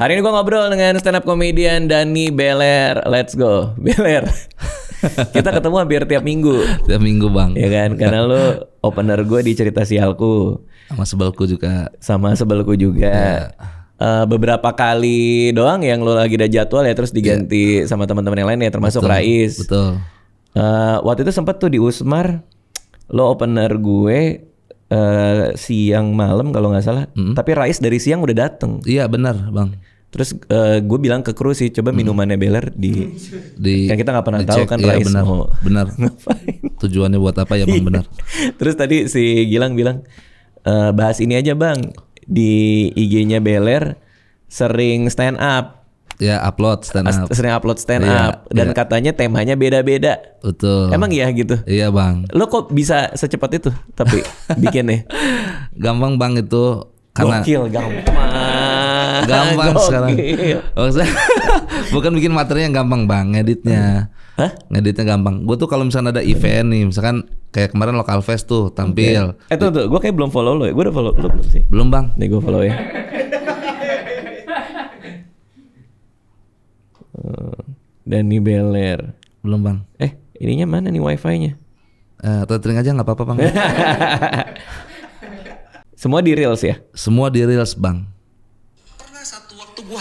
Hari ini gue ngobrol dengan stand up comedian Dani Beler. Let's go, Beler. Kita ketemu hampir tiap minggu. Tiap minggu bang. Ya kan, karena lo opener gue di cerita sialku. Sama sebelku juga. Sama sebelku juga. Yeah. Ya. Uh, beberapa kali doang yang lo lagi ada jadwal ya terus diganti yeah. sama teman-teman yang lain ya termasuk betul, Rais. Betul. Uh, waktu itu sempat tuh di Usmar lo opener gue uh, siang malam kalau nggak salah. Mm -hmm. Tapi Rais dari siang udah dateng. Iya benar bang. Terus uh, eh, gue bilang ke kru sih, coba hmm. minumannya Beler di, di kan kita nggak pernah tahu kan ya, rice benar, mau benar. Tujuannya buat apa ya bang iya. benar? Terus tadi si Gilang bilang e, bahas ini aja bang di IG-nya Beler sering stand up. Ya upload stand up. Sering upload stand ya, up dan ya. katanya temanya beda-beda. Betul. Emang iya gitu? Iya bang. Lo kok bisa secepat itu? Tapi bikinnya? Gampang bang itu karena. Gokil gampang gampang sekarang. Maksudnya, bukan bikin materinya yang gampang bang, ngeditnya. Hah? Ngeditnya gampang. Gue tuh kalau misalnya ada event nih, misalkan kayak kemarin lokal fest tuh tampil. Okay. Eh tuh, tuh gue kayak belum follow lo ya. Gue udah follow lo belum sih? Belum bang. Nih gue follow ya. Eh, Dani Beler. Belum bang. Eh ininya mana nih wifi-nya? Uh, aja nggak apa-apa bang. Semua di reels ya? Semua di reels bang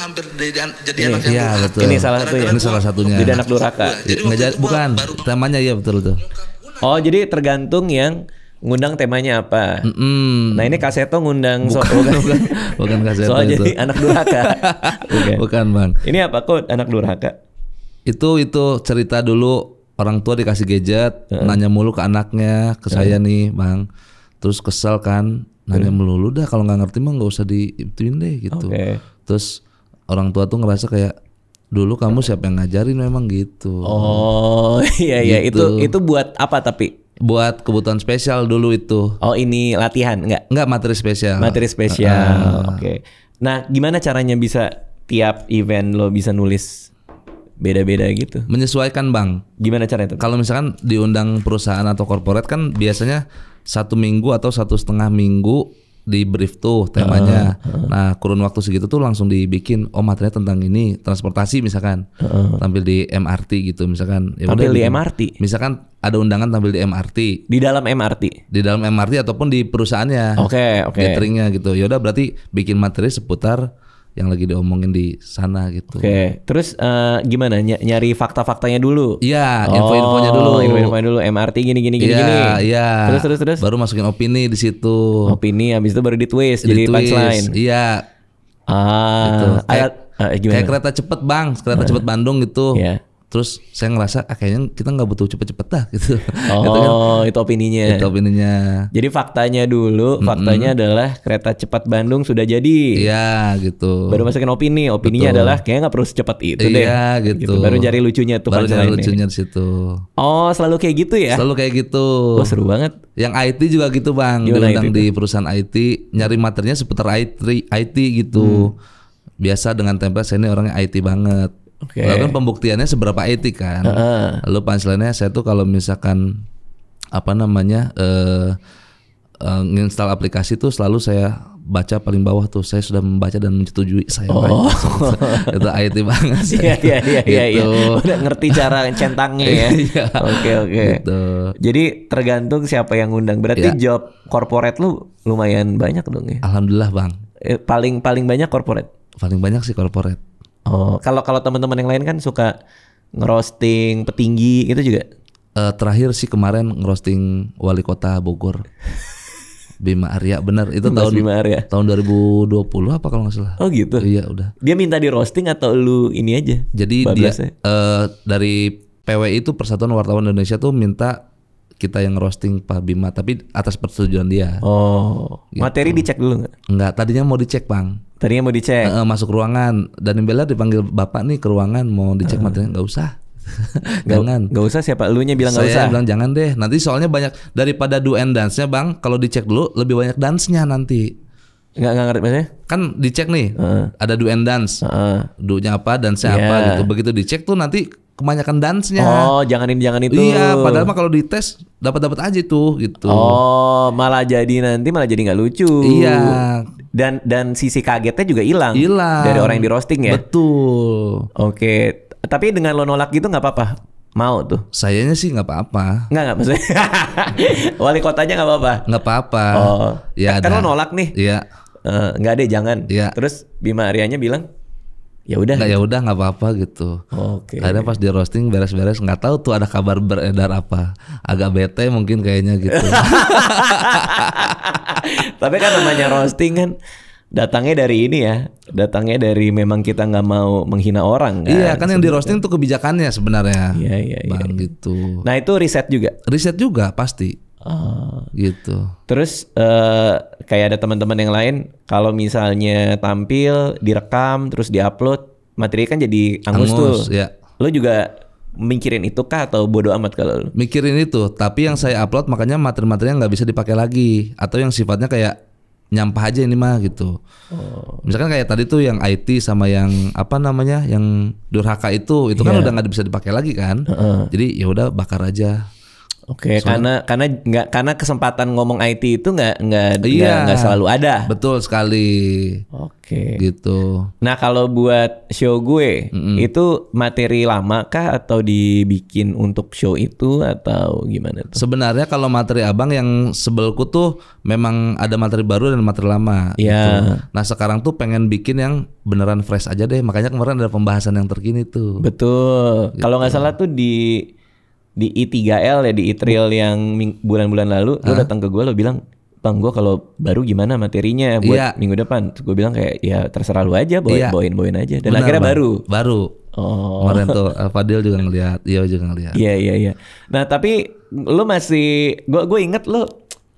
hampir jadi, jadi yeah, anak yang iya, betul. Ini salah satu ya? Ini salah satunya. Jadi anak durhaka. Jadi bukan temanya ya betul tuh Oh, jadi tergantung yang ngundang temanya apa. Mm-mm. Nah ini Kaseto ngundang bukan, so, bukan, bukan, bukan Kaseto soal itu. jadi anak durhaka. bukan. bukan bang. Ini apa kok anak durhaka? Itu itu cerita dulu orang tua dikasih gadget, uh-huh. nanya mulu ke anaknya, ke uh-huh. saya nih bang. Terus kesel kan, nanya uh-huh. melulu dah kalau nggak ngerti mah nggak usah di deh gitu. Okay. Terus orang tua tuh ngerasa kayak dulu kamu siapa yang ngajarin memang gitu. Oh iya iya gitu. itu itu buat apa tapi buat kebutuhan spesial dulu itu. Oh ini latihan nggak nggak materi spesial. Materi spesial. Uh, Oke. Okay. Nah, gimana caranya bisa tiap event lo bisa nulis beda-beda gitu? Menyesuaikan, Bang. Gimana caranya itu? Kalau misalkan diundang perusahaan atau korporat kan biasanya satu minggu atau satu setengah minggu di brief tuh temanya. Uh, uh. Nah, kurun waktu segitu tuh langsung dibikin oh materinya tentang ini transportasi misalkan. Uh, uh. Tampil di MRT gitu misalkan. Ya tampil udah, di MRT. Misalkan ada undangan tampil di MRT. Di dalam MRT. Di dalam MRT ataupun di perusahaannya. Oke, okay, oke. Okay. Cateringnya gitu. Ya udah berarti bikin materi seputar yang lagi diomongin di sana gitu. Oke, okay. terus uh, gimana Ny nyari fakta-faktanya dulu? Iya, info info nya dulu. Info-infonya dulu oh, MRT gini gini gini yeah, gini. Iya, Terus terus terus. Baru masukin opini di situ. Opini habis itu baru ditwist di jadi twist. punchline. Iya. Ah, gitu. kayak, uh, eh, kayak kereta cepet bang, kereta uh, cepet Bandung gitu. Yeah terus saya ngerasa ah, kayaknya kita nggak butuh cepet-cepet dah gitu. Oh, gitu kan? itu opininya. Itu opininya. Jadi faktanya dulu, mm-hmm. faktanya adalah kereta cepat Bandung sudah jadi. Iya, gitu. Baru masukin opini, opininya Betul. adalah kayaknya nggak perlu secepat itu iya, deh. Iya, gitu. gitu. Baru cari lucunya tuh. Baru cari kan lucunya di situ. Oh, selalu kayak gitu ya? Selalu kayak gitu. Wah, oh, seru banget. Yang IT juga gitu, Bang. Diundang di perusahaan IT, nyari materinya seputar IT, IT gitu. Hmm biasa dengan template saya ini orangnya IT banget. Okay. kan pembuktiannya seberapa etik kan. Uh -uh. Lalu punchline saya tuh kalau misalkan apa namanya eh uh, eh, nginstal aplikasi tuh selalu saya baca paling bawah tuh saya sudah membaca dan menyetujui saya oh. itu IT banget sih ya, ya, ya, gitu. ya. udah ngerti cara centangnya ya iya. oke oke okay. gitu. jadi tergantung siapa yang undang berarti ya. job corporate lu lumayan banyak dong ya alhamdulillah bang eh, paling paling banyak corporate paling banyak sih corporate Oh, kalau kalau teman-teman yang lain kan suka ngerosting petinggi itu juga. Uh, terakhir sih kemarin ngerosting wali kota Bogor. Bima Arya benar itu Mas tahun Bima Arya. tahun 2020 apa kalau nggak salah. Oh gitu. Iya udah. Dia minta di roasting atau lu ini aja. Jadi dia uh, dari PW itu Persatuan Wartawan Indonesia tuh minta kita yang roasting Pak Bima, tapi atas persetujuan dia. Oh, gitu. materi dicek dulu nggak? Nggak, tadinya mau dicek bang. Tadinya mau dicek. E, e, masuk ruangan dan Bella dipanggil bapak nih ke ruangan mau dicek -huh. materinya nggak usah. jangan. Gak usah siapa elunya bilang nggak usah. Saya bilang jangan deh. Nanti soalnya banyak daripada do and dance-nya bang, kalau dicek dulu lebih banyak dance-nya nanti. Enggak enggak ngerti maksudnya? Kan dicek nih, uh. ada do and dance. Uh. Do-nya apa, dance-nya yeah. apa iya. gitu. Begitu dicek tuh nanti kebanyakan dance-nya. Oh, janganin jangan itu. Iya, padahal mah kalau dites dapat dapat aja tuh gitu. Oh, malah jadi nanti malah jadi nggak lucu. Iya. Dan dan sisi kagetnya juga hilang. Hilang. Dari orang yang di roasting ya. Betul. Oke, tapi dengan lo nolak gitu nggak apa-apa. Mau tuh? Sayanya sih nggak apa-apa. Nggak nggak maksudnya. Wali kotanya nggak apa-apa. Nggak apa-apa. Oh, ya. Kan, lo nolak nih. Iya. Uh, nggak deh jangan. Iya. Terus Bima Arianya bilang ya udah nggak ya gitu. udah nggak apa-apa gitu oke okay. karena pas di roasting beres-beres nggak tahu tuh ada kabar beredar apa agak bete mungkin kayaknya gitu tapi kan namanya roasting kan datangnya dari ini ya datangnya dari memang kita nggak mau menghina orang kan iya kan yang di roasting tuh kebijakannya sebenarnya iya iya iya, iya gitu nah itu riset juga riset juga pasti Oh, gitu. Terus uh, kayak ada teman-teman yang lain kalau misalnya tampil, direkam, terus diupload, materi kan jadi angus, angus tuh. Ya. Lo juga mikirin itu kah atau bodoh amat kalau lo? Mikirin itu, tapi yang saya upload makanya materi-materinya nggak bisa dipakai lagi atau yang sifatnya kayak nyampah aja ini mah gitu. Oh. Misalkan kayak tadi tuh yang IT sama yang apa namanya yang durhaka itu, itu yeah. kan iya. udah nggak bisa dipakai lagi kan. Uh -uh. Jadi ya udah bakar aja Oke, okay, so, karena karena nggak karena kesempatan ngomong IT itu nggak nggak iya, nggak selalu ada. Betul sekali. Oke. Okay. Gitu. Nah kalau buat show gue mm -hmm. itu materi lama kah atau dibikin untuk show itu atau gimana? Tuh? Sebenarnya kalau materi abang yang sebelku tuh memang ada materi baru dan materi lama. Iya. Gitu. Nah sekarang tuh pengen bikin yang beneran fresh aja deh. Makanya kemarin ada pembahasan yang terkini tuh. Betul. Gitu. Kalau nggak gitu. salah tuh di di I3L ya di I I3L yang bulan-bulan lalu huh? lo datang ke gue lo bilang bang gue kalau baru gimana materinya buat yeah. minggu depan gue bilang kayak ya terserah lu aja bawain yeah. bawain bawain aja dan Benar, akhirnya bang. baru baru oh. kemarin tuh eh, Fadil juga ngelihat Iya juga ngelihat iya yeah, iya yeah, iya yeah. nah tapi lu masih gue gue inget lu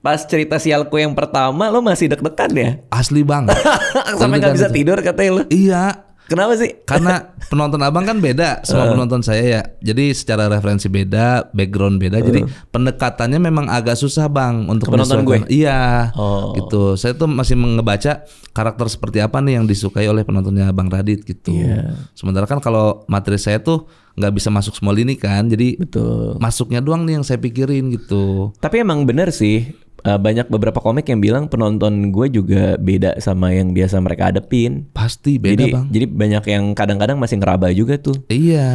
pas cerita sialku yang pertama lo masih deg-degan ya asli banget sampai nggak bisa tidur katanya lo iya Kenapa sih? Karena penonton abang kan beda sama uh. penonton saya ya. Jadi secara referensi beda, background beda. Uh. Jadi eh. pendekatannya memang agak susah bang untuk Ke penonton gue. Iya, oh. gitu. Saya tuh masih ngebaca karakter seperti apa nih yang disukai oleh penontonnya bang Radit gitu. Yeah. Sementara kan kalau materi saya tuh nggak bisa masuk semua ini kan. Jadi Betul. masuknya doang nih yang saya pikirin gitu. Tapi emang bener sih uh, banyak beberapa komik yang bilang penonton gue juga beda sama yang biasa mereka adepin. Pasti beda jadi, bang. Jadi banyak yang kadang-kadang masih ngeraba juga tuh. Iya.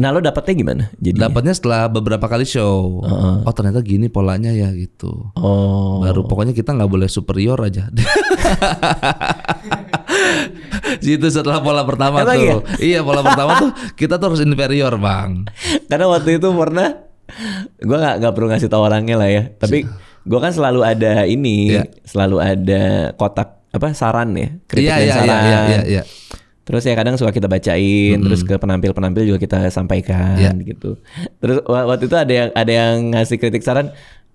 Nah lo dapetnya gimana? Jadi dapatnya setelah beberapa kali show. Uh-uh. Oh ternyata gini polanya ya gitu. Oh. Baru pokoknya kita nggak boleh superior aja. Itu setelah pola pertama Emang tuh. Iya? iya pola pertama tuh kita tuh harus inferior bang. Karena waktu itu pernah gue nggak nggak perlu ngasih tau orangnya lah ya. Tapi iya gue kan selalu ada ini, yeah. selalu ada kotak apa saran ya, kritik yeah, dan yeah, iya, saran. Yeah, yeah, yeah, yeah. Terus ya kadang suka kita bacain, mm -hmm. terus ke penampil-penampil juga kita sampaikan yeah. gitu. Terus waktu itu ada yang ada yang ngasih kritik saran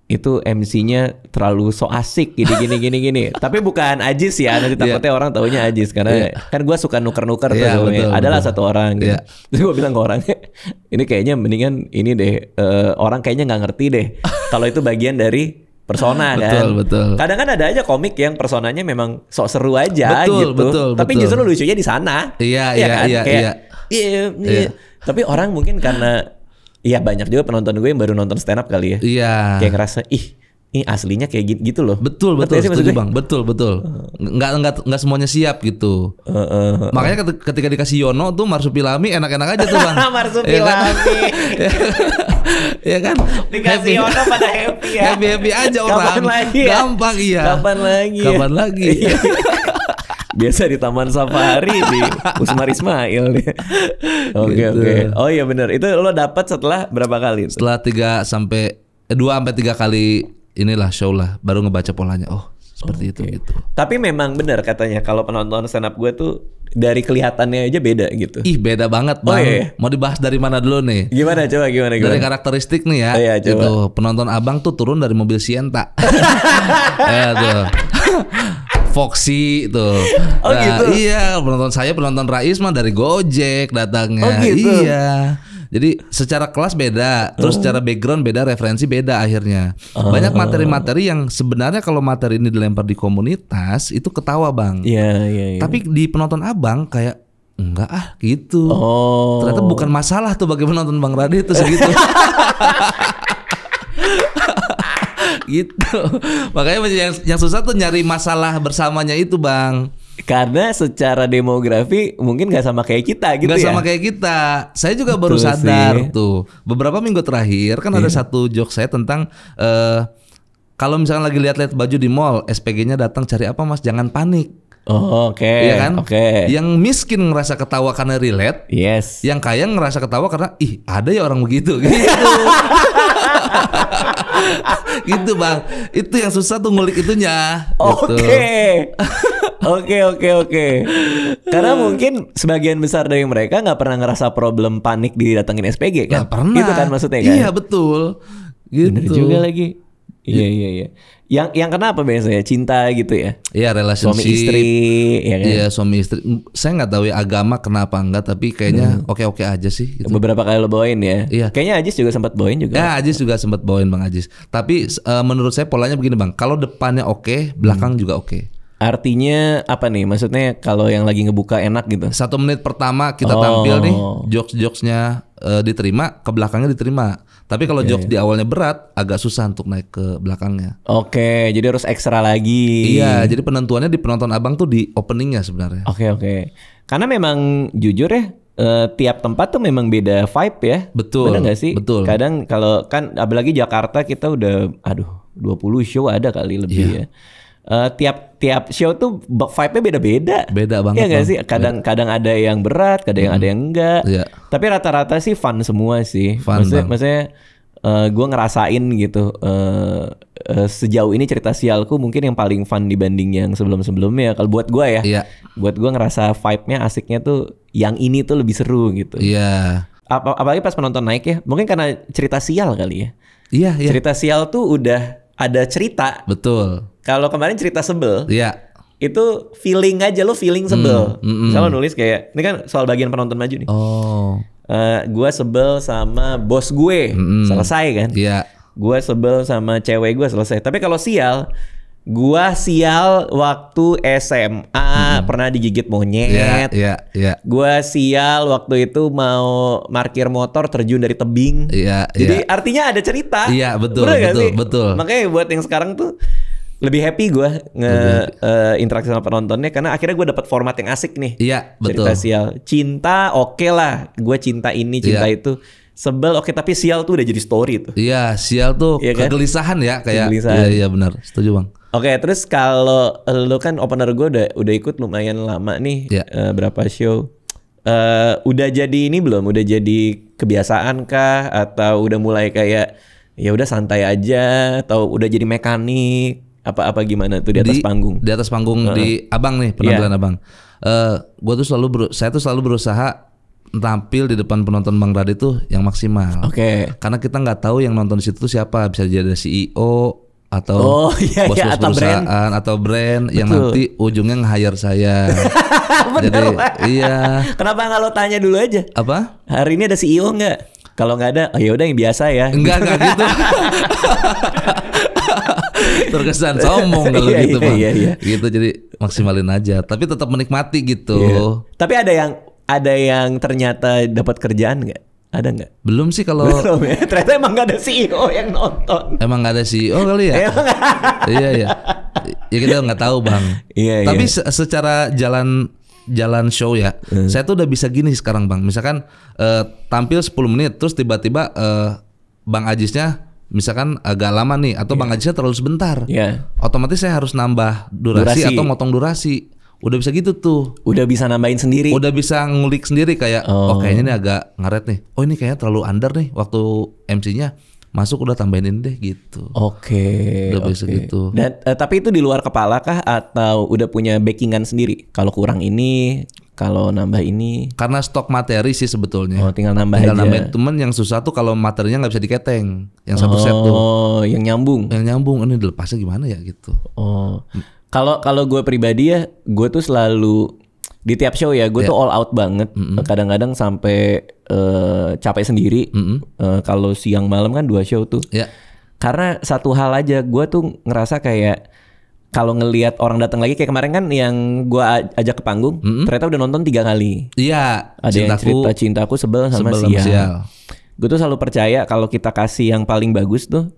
itu MC-nya terlalu so asik gini gini gini gini. Tapi bukan Ajis ya, nanti iya. takutnya yeah. orang taunya Ajis karena yeah. kan gue suka nuker-nuker yeah, tuh iya, betul, ya. Adalah betul. satu orang gitu. Yeah. Terus gue bilang ke orangnya, ini kayaknya mendingan ini deh uh, orang kayaknya nggak ngerti deh kalau itu bagian dari persona kan. Betul, betul. Kadang kan ada aja komik yang personanya memang sok seru aja betul, gitu. Betul, Tapi betul. justru lucunya di sana. Iya, iya, iya kan? Iya, iya, iya, iya, iya. Tapi orang mungkin karena iya banyak juga penonton gue yang baru nonton stand up kali ya. Iya. Kayak ngerasa ih ini aslinya kayak gitu, gitu loh. Betul betul sih setuju bang. Betul betul. Nggak nggak nggak semuanya siap gitu. Uh, uh, uh, Makanya ketika dikasih Yono tuh Marsupilami enak-enak aja tuh bang. Marsupilami. Iya kan? ya kan dikasih orang pada happy ya happy happy aja orang kapan lagi ya? gampang iya kapan lagi ya? kapan lagi biasa di Taman Safari di Usmar Ismail Oke gitu. oke. Oh iya benar. Itu lo dapat setelah berapa kali? Itu? Setelah tiga sampai eh, dua sampai tiga kali inilah show lah baru ngebaca polanya. Oh seperti okay. itu gitu. Tapi memang benar katanya kalau penonton stand up gue tuh dari kelihatannya aja beda gitu. Ih beda banget oh, bang. Oh, iya. Mau dibahas dari mana dulu nih? Gimana coba gimana? gimana? Dari karakteristik nih ya. Oh, iya, coba. Gitu penonton abang tuh turun dari mobil Sienta. eh, tuh. Foxy itu. Oh nah, gitu. Iya penonton saya penonton Rais dari Gojek datangnya. Oh gitu. Iya. Jadi secara kelas beda, terus oh. secara background beda, referensi beda akhirnya. Banyak ah. materi-materi yang sebenarnya kalau materi ini dilempar di komunitas itu ketawa bang. Iya yeah, iya. Yeah, yeah. Tapi di penonton abang kayak enggak ah gitu. Oh. Ternyata bukan masalah tuh bagi penonton bang Radit itu segitu. gitu. Makanya yang, yang susah tuh nyari masalah bersamanya itu bang karena secara demografi mungkin nggak sama kayak kita gitu gak ya. sama kayak kita. Saya juga baru sadar sih. tuh. Beberapa minggu terakhir kan yeah. ada iya. satu joke saya tentang uh, kalau misalnya lagi lihat-lihat baju di mall, SPG-nya datang cari apa Mas? Jangan panik. Oh, oke. Okay. Iya kan? Oke. Okay. Yang miskin ngerasa ketawa karena relate. Yes. Yang kaya ngerasa ketawa karena ih, ada ya orang begitu gitu. gitu, Bang. Itu yang susah tuh ngulik itunya. Oke. Okay. Gitu. Oke oke oke. Karena eh. mungkin sebagian besar dari mereka nggak pernah ngerasa problem panik didatengin SPG kan? Gak pernah. Itu kan maksudnya kan? Iya betul. Gitu. Bener juga lagi. Iya iya iya. iya. Yang yang kenapa biasanya cinta gitu ya? Iya relasi suami istri. Ya kan? Iya kan? ya, suami istri. Saya nggak tahu ya agama kenapa enggak tapi kayaknya oke hmm. oke oke aja sih. Gitu. Beberapa kali lo bawain ya. Iya. Kayaknya Ajis juga sempat bawain juga. Ya Ajis juga sempat bawain bang Ajis. Tapi uh, menurut saya polanya begini bang. Kalau depannya oke, belakang hmm. juga oke. Artinya apa nih? Maksudnya kalau yang lagi ngebuka enak gitu. Satu menit pertama kita oh. tampil nih oh. jokes-jokesnya uh, diterima, ke belakangnya diterima. Tapi kalau okay. jokes di awalnya berat, agak susah untuk naik ke belakangnya. Oke, okay, jadi harus ekstra lagi. Iya, jadi penentuannya di penonton abang tuh di openingnya sebenarnya. Oke okay, oke. Okay. Karena memang jujur ya, uh, tiap tempat tuh memang beda vibe ya. Betul. Benar gak sih? Betul. Kadang kalau kan apalagi Jakarta kita udah, aduh, 20 show ada kali lebih yeah. ya uh, tiap tiap show tuh vibe-nya beda-beda. Beda iya banget. Iya gak sih? Kadang-kadang ada yang berat, kadang hmm. ada yang enggak. Ya. Tapi rata-rata sih fun semua sih. Fun maksudnya, bang. maksudnya uh, eh, gue ngerasain gitu. Uh, uh, sejauh ini cerita sialku mungkin yang paling fun dibanding yang sebelum-sebelumnya. Kalau buat gue ya. Iya. Buat gue ngerasa vibe-nya asiknya tuh yang ini tuh lebih seru gitu. Iya. Ap apalagi pas penonton naik ya. Mungkin karena cerita sial kali ya. Iya, iya. Cerita sial tuh udah ada cerita. Betul kalau kemarin cerita sebel, iya. Itu feeling aja lo feeling sebel. Mm, mm, mm. nulis kayak ini kan soal bagian penonton maju nih. Oh. Uh, eh, gue sebel sama bos gue, mm, selesai kan? Iya. Gue sebel sama cewek gue selesai. Tapi kalau sial, gue sial waktu SMA hmm. pernah digigit monyet. Iya, yeah, iya, yeah, yeah. Gua sial waktu itu mau parkir motor terjun dari tebing. Iya, yeah, Jadi yeah. artinya ada cerita. Iya, yeah, betul, betul, betul. Makanya buat yang sekarang tuh lebih happy gue nge Uh, interaksi sama penontonnya karena akhirnya gue dapat format yang asik nih. Iya betul. Cerita sial, cinta oke okay lah, gue cinta ini cinta iya. itu. Sebel oke okay, tapi sial tuh udah jadi story tuh. Iya sial tuh ya kan? kegelisahan ya kayak. Kegelisahan. Iya iya benar setuju bang. Oke okay, terus kalau lu kan opener gue udah udah ikut lumayan lama nih iya. uh, berapa show. Uh, udah jadi ini belum? Udah jadi kebiasaan kah? Atau udah mulai kayak ya udah santai aja? Atau udah jadi mekanik? apa apa gimana tuh di atas di, panggung di atas panggung uh -huh. di abang nih penampilan yeah. abang uh, eh, gue tuh selalu ber, saya tuh selalu berusaha tampil di depan penonton Bang Radit tuh yang maksimal. Oke. Okay. Karena kita nggak tahu yang nonton di situ tuh siapa, bisa jadi CEO atau oh, iya, bos, -bos iya, atau perusahaan brand. atau brand Betul. yang nanti ujungnya nge-hire saya. Bener, jadi lah. iya. Kenapa nggak lo tanya dulu aja? Apa? Hari ini ada CEO nggak? Kalau nggak ada, oh ya udah yang biasa ya. Enggak enggak gitu terkesan sombong kalau iya, gitu iya, Iya, iya. Gitu jadi maksimalin aja, tapi tetap menikmati gitu. Iya. Tapi ada yang ada yang ternyata dapat kerjaan nggak? Ada nggak? Belum sih kalau Belum ya. Ternyata emang nggak ada CEO yang nonton. Emang nggak ada CEO kali ya? emang... iya iya. Ya kita nggak tahu bang. Iya. iya. Tapi iya. secara jalan jalan show ya. Hmm. Saya tuh udah bisa gini sekarang Bang. Misalkan uh, tampil 10 menit terus tiba-tiba uh, Bang Ajisnya misalkan agak lama nih atau yeah. Bang Ajisnya terlalu sebentar. Yeah. Otomatis saya harus nambah durasi, durasi atau motong durasi. Udah bisa gitu tuh. Udah bisa nambahin sendiri. Udah bisa ngulik sendiri kayak oh, oh kayaknya ini agak ngaret nih. Oh ini kayaknya terlalu under nih waktu MC-nya. Masuk udah tambahin ini deh gitu. Oke. Okay, udah okay. bisa gitu. Dan uh, tapi itu di luar kepala kah atau udah punya backingan sendiri? Kalau kurang ini kalau nambah ini karena stok materi sih sebetulnya oh, tinggal nambah tinggal aja. nambah temen yang susah tuh kalau materinya nggak bisa diketeng yang satu oh, set tuh oh yang nyambung yang nyambung ini dilepasnya gimana ya gitu oh kalau kalau gue pribadi ya gue tuh selalu di tiap show ya gue yeah. tuh all out banget mm -hmm. kadang-kadang sampai uh, capek sendiri mm -hmm. uh, kalau siang malam kan dua show tuh yeah. karena satu hal aja gue tuh ngerasa kayak kalau ngelihat orang datang lagi kayak kemarin kan yang gua ajak ke panggung mm -hmm. ternyata udah nonton tiga kali iya ada cintaku, yang cerita cintaku sebel sama sebel sial, sial. gue tuh selalu percaya kalau kita kasih yang paling bagus tuh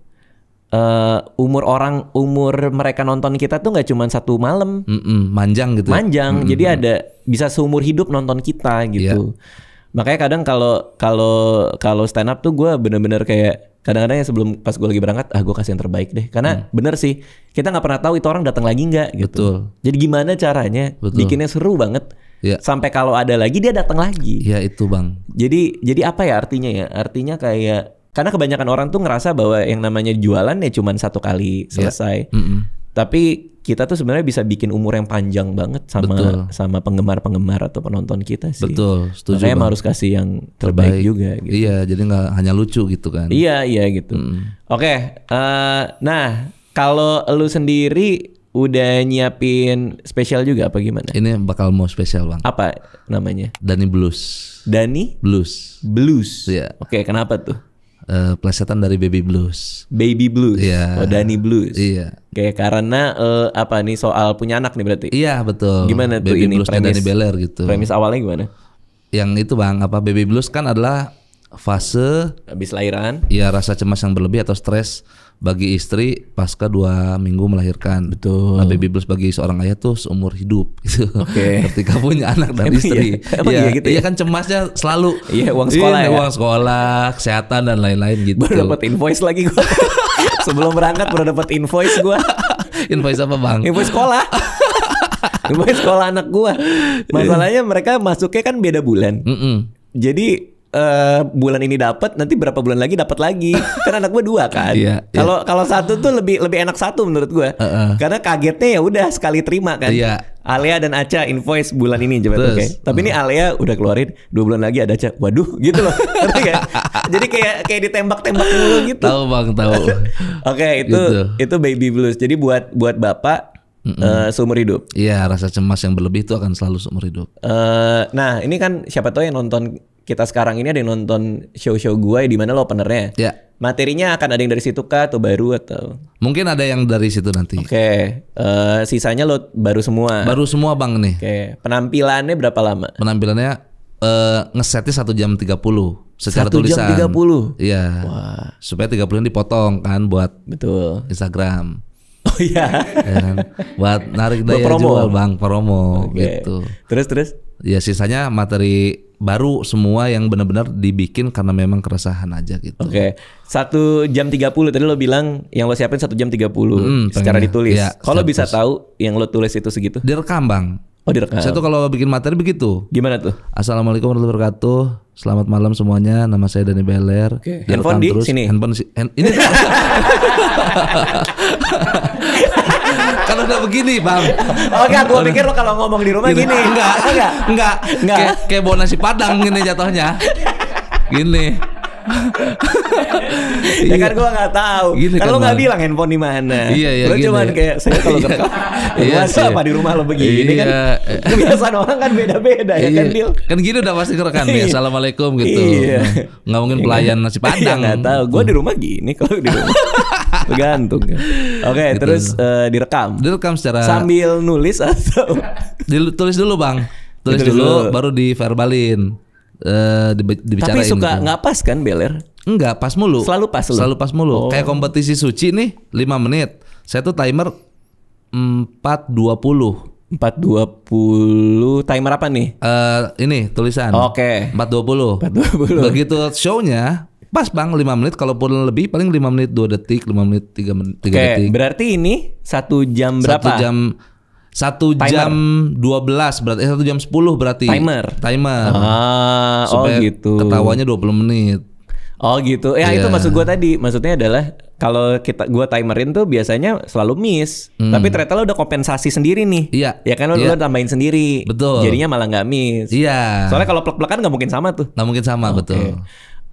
uh, umur orang umur mereka nonton kita tuh nggak cuma satu malam mm -mm, manjang gitu ya? manjang mm -mm. jadi ada bisa seumur hidup nonton kita gitu yeah. makanya kadang kalau kalau kalau stand up tuh gue bener-bener kayak kadang-kadang ya sebelum pas gue lagi berangkat ah gue kasih yang terbaik deh karena hmm. bener sih kita nggak pernah tahu itu orang datang lagi nggak gitu Betul. jadi gimana caranya Betul. bikinnya seru banget ya. sampai kalau ada lagi dia datang lagi ya itu bang jadi jadi apa ya artinya ya artinya kayak karena kebanyakan orang tuh ngerasa bahwa yang namanya jualan ya cuman satu kali ya. selesai ya. mm -mm. Tapi kita tuh sebenarnya bisa bikin umur yang panjang banget sama Betul. sama penggemar-penggemar atau penonton kita sih. Betul, setuju. Makanya harus kasih yang terbaik, terbaik juga gitu. Iya, jadi nggak hanya lucu gitu kan. Iya, iya gitu. Hmm. Oke, okay, uh, eh, nah kalau lu sendiri udah nyiapin spesial juga apa gimana? Ini bakal mau spesial, Bang. Apa namanya? Dani Blues. Dani Blues. Blues. Iya. Yeah. Oke, okay, kenapa tuh? uh, plesetan dari Baby Blues. Baby Blues. Iya. Yeah. Oh, Dani Blues. Iya. Kayak karena uh, apa nih soal punya anak nih berarti. Iya, yeah, betul. Gimana Baby tuh ini Blues premis Dani Beller gitu. Premis awalnya gimana? Yang itu Bang, apa Baby Blues kan adalah fase habis lahiran. Iya, rasa cemas yang berlebih atau stres bagi istri pasca dua minggu melahirkan. Betul. Nah, baby blues bagi seorang ayah tuh seumur hidup gitu. Oke. Okay. Ketika punya anak dan istri. Iya, ya, iya gitu. Ya? Iya kan cemasnya selalu. Iya uang iya, sekolah iya, Uang sekolah, kesehatan dan lain-lain gitu. Baru dapat invoice lagi gua. Sebelum berangkat baru dapat invoice gua. invoice apa, Bang? Invoice sekolah. invoice sekolah anak gua. Masalahnya mereka masuknya kan beda bulan. Mm -mm. Jadi Uh, bulan ini dapat nanti berapa bulan lagi dapat lagi kan anak gue dua kan iya, iya. kalau yeah, kalau satu tuh lebih lebih enak satu menurut gue uh -uh. karena kagetnya ya udah sekali terima kan yeah. Alea dan Aca invoice bulan ini coba oke okay. tapi uh. ini Alea udah keluarin dua bulan lagi ada Aca waduh gitu loh jadi kayak kayak ditembak-tembak dulu gitu tahu bang tahu oke okay, itu gitu. itu baby blues jadi buat buat bapak Mm-hmm. Uh, seumur hidup. Iya, rasa cemas yang berlebih itu akan selalu seumur hidup. Uh, nah, ini kan siapa tahu yang nonton kita sekarang ini ada yang nonton show-show gue ya, di mana lo penernya. Ya. Materinya akan ada yang dari situ kah atau baru atau? Mungkin ada yang dari situ nanti. Oke. Okay. Uh, eh, sisanya lo baru semua. Baru semua bang nih. Oke. Okay. Penampilannya berapa lama? Penampilannya uh, ngesetnya satu jam 30 secara 1 tulisan. Satu jam 30? Iya. Wah. Supaya 30 dipotong kan buat Betul. Instagram. Oh iya. Ya kan? Buat narik daya jual bang promo okay. gitu. Terus terus? Ya sisanya materi baru semua yang benar-benar dibikin karena memang keresahan aja gitu. Oke. Okay. Satu jam 30 tadi lo bilang yang lo siapin satu jam 30 hmm, secara ya. ditulis. Ya, Kalau bisa tahu yang lo tulis itu segitu? Direkam, Bang. Oh direkam. Saya tuh kalau bikin materi begitu. Gimana tuh? Assalamualaikum warahmatullahi wabarakatuh. Selamat malam semuanya. Nama saya Dani Beler. Okay. Handphone handphone terus. sini. Handphone si hand, ini. kalau udah begini bang oh enggak gue pikir lo kalau ngomong di rumah gitu. gini enggak oh, enggak enggak enggak kayak kayak bawa nasi padang gini jatuhnya gini ya iya. kan gue nggak tahu. Kalau kan, kan lo nggak bilang handphone di mana. Iya iya. Lo cuman kayak saya kalau iya. ke iya, masa apa di rumah lo begini iya. kan kebiasaan orang kan beda-beda ya iya. kan Bil Kan gini udah pasti kerekan ya. Assalamualaikum gitu. Iya. Nggak mungkin kan? pelayan nasi padang. Nggak tau Gue di rumah gini kalau di rumah. ya. Oke, okay, gitu. terus uh, direkam. Direkam secara sambil nulis atau ditulis dulu, Bang. Tulis dulu, dulu baru diverbalin. Uh, eh, di Tapi suka gitu. nggak pas kan Beler? Enggak, pas mulu. Selalu pas mulu. Selalu pas mulu. Oh. Kayak kompetisi suci nih 5 menit. Saya tuh timer 420. 420 timer apa nih? Eh uh, ini tulisan. Oke. Okay. 420. 420. Begitu shownya Pas bang 5 menit kalaupun lebih paling 5 menit 2 detik 5 menit 3 menit 3 okay, detik. Berarti ini 1 jam berapa? 1 jam 1 Timer. jam 12 berarti eh, 1 jam 10 berarti. Timer. Timer. Ah, oh Supaya oh gitu. Ketawanya 20 menit. Oh gitu. Ya yeah. itu iya. maksud gue tadi. Maksudnya adalah kalau kita gua timerin tuh biasanya selalu miss. Hmm. Tapi ternyata lo udah kompensasi sendiri nih. Iya. Yeah. Ya kan lo, yeah. lo tambahin sendiri. Betul. Jadinya malah nggak miss. Iya. Yeah. Soalnya kalau plek-plekan nggak mungkin sama tuh. Nggak mungkin sama okay. betul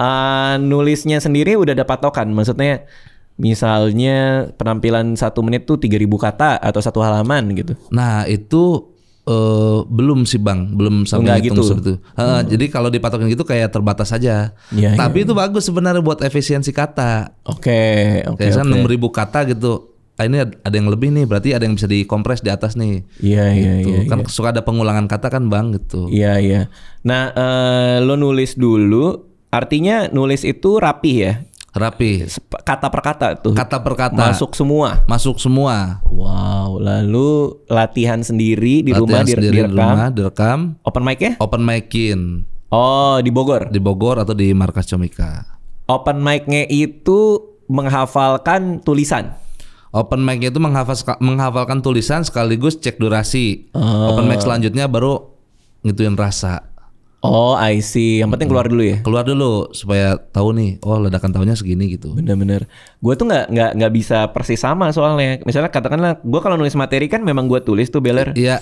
uh, nulisnya sendiri udah ada patokan maksudnya misalnya penampilan satu menit tuh tiga ribu kata atau satu halaman gitu nah itu Uh, belum sih bang, belum sampai gitu. seperti itu. Uh, Jadi kalau dipatokin gitu kayak terbatas saja. Ya, iya. Tapi ya. itu bagus sebenarnya buat efisiensi kata. Oke, okay, oke. Okay, enam okay. 6000 kata gitu ah, ini ada yang lebih nih berarti ada yang bisa dikompres di atas nih iya iya gitu. iya kan ya. suka ada pengulangan kata kan bang gitu iya iya nah uh, lo nulis dulu Artinya nulis itu rapi ya? Rapi. Kata per kata tuh. Kata per kata. Masuk semua. Masuk semua. Wow. Lalu latihan sendiri di latihan rumah sendiri direkam. Di rumah direkam. Open mic ya? Open micin. Oh, di Bogor. Di Bogor atau di markas Comika. Open mic-nya itu menghafalkan tulisan. Open mic itu menghafal menghafalkan tulisan sekaligus cek durasi. Uh. Open mic selanjutnya baru ngituin rasa. Oh, I see. Yang penting keluar dulu ya. Keluar dulu supaya tahu nih, oh ledakan tahunnya segini gitu. Bener-bener. Gue tuh nggak nggak nggak bisa persis sama soalnya. Misalnya katakanlah gue kalau nulis materi kan memang gue tulis tuh Beler. Iya.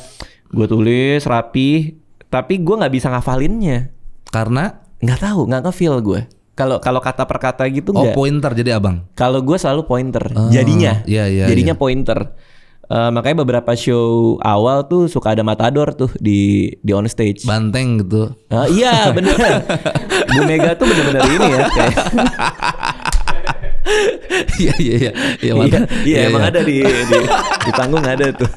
Gue tulis rapi, tapi gue nggak bisa ngafalinnya. Karena nggak tahu, nggak ngefeel gue. Kalau kalau kata perkata kata gitu Oh, gak. pointer jadi abang. Kalau gue selalu pointer. Uh, jadinya. Iya, iya, jadinya iya. pointer Uh, makanya beberapa show awal tuh suka ada matador tuh di di on stage. Banteng gitu. Uh, iya bener. Bu Mega tuh bener-bener ini ya. iya iya iya. Iya, iya, iya, iya emang ya. ada di, di di panggung ada tuh.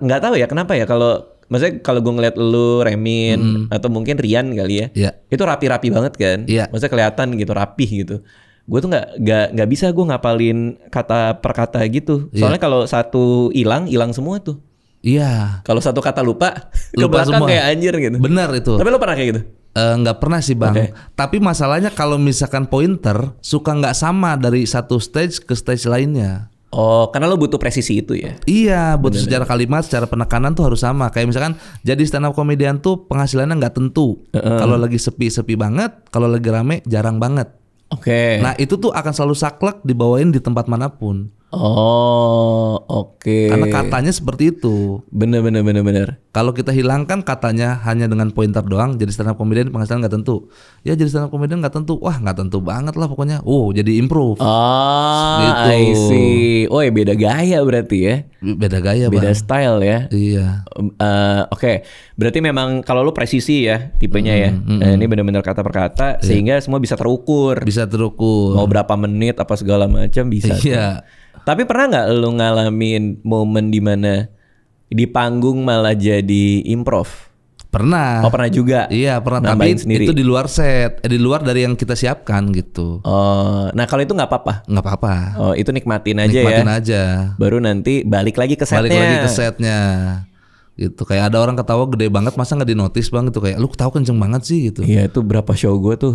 nggak tahu ya kenapa ya kalau maksudnya kalau gue ngeliat lu Remin hmm. atau mungkin Rian kali ya, yeah. itu rapi-rapi banget kan, yeah. maksudnya kelihatan gitu rapih gitu gue tuh nggak nggak nggak bisa gue ngapalin kata per kata gitu iya. soalnya yeah. kalau satu hilang hilang semua tuh iya yeah. kalau satu kata lupa, lupa ke belakang semua. kayak anjir gitu benar itu tapi lo pernah kayak gitu eh, nggak uh, pernah sih bang okay. tapi masalahnya kalau misalkan pointer suka nggak sama dari satu stage ke stage lainnya Oh, karena lo butuh presisi itu ya? Iya, butuh Bener. secara kalimat, secara penekanan tuh harus sama. Kayak misalkan jadi stand up komedian tuh penghasilannya nggak tentu. Uh -uh. Kalau lagi sepi-sepi banget, kalau lagi rame jarang banget. Oke. Okay. Nah itu tuh akan selalu saklek dibawain di tempat manapun. Oh, oke. Okay. Karena katanya seperti itu. Bener, bener, bener, bener. Kalau kita hilangkan katanya hanya dengan pointer doang, jadi stand up comedian penghasilan nggak tentu. Ya jadi stand up comedian nggak tentu. Wah nggak tentu banget lah pokoknya. Oh, jadi improve. Oh, gitu. I see. Oh ya beda gaya berarti ya. Hmm, beda gaya, beda bang. style ya. Iya. Uh, oke, okay. berarti memang kalau lu presisi ya tipenya mm, ya. Mm, nah, ini bener-bener kata per kata, yeah. sehingga semua bisa terukur. Bisa terukur. Mau berapa menit apa segala macam bisa. Iya. Tapi pernah nggak lu ngalamin momen di mana di panggung malah jadi improv? Pernah. Oh pernah juga. Iya pernah. Tapi sendiri. itu di luar set, eh, di luar dari yang kita siapkan gitu. Oh, nah kalau itu nggak apa-apa. Nggak apa-apa. Oh itu nikmatin aja nikmatin ya. Nikmatin aja. Baru nanti balik lagi ke setnya. Balik lagi ke setnya. Gitu kayak ada orang ketawa gede banget masa nggak dinotis bang gitu kayak lu ketawa kenceng banget sih gitu. Iya itu berapa show gue tuh.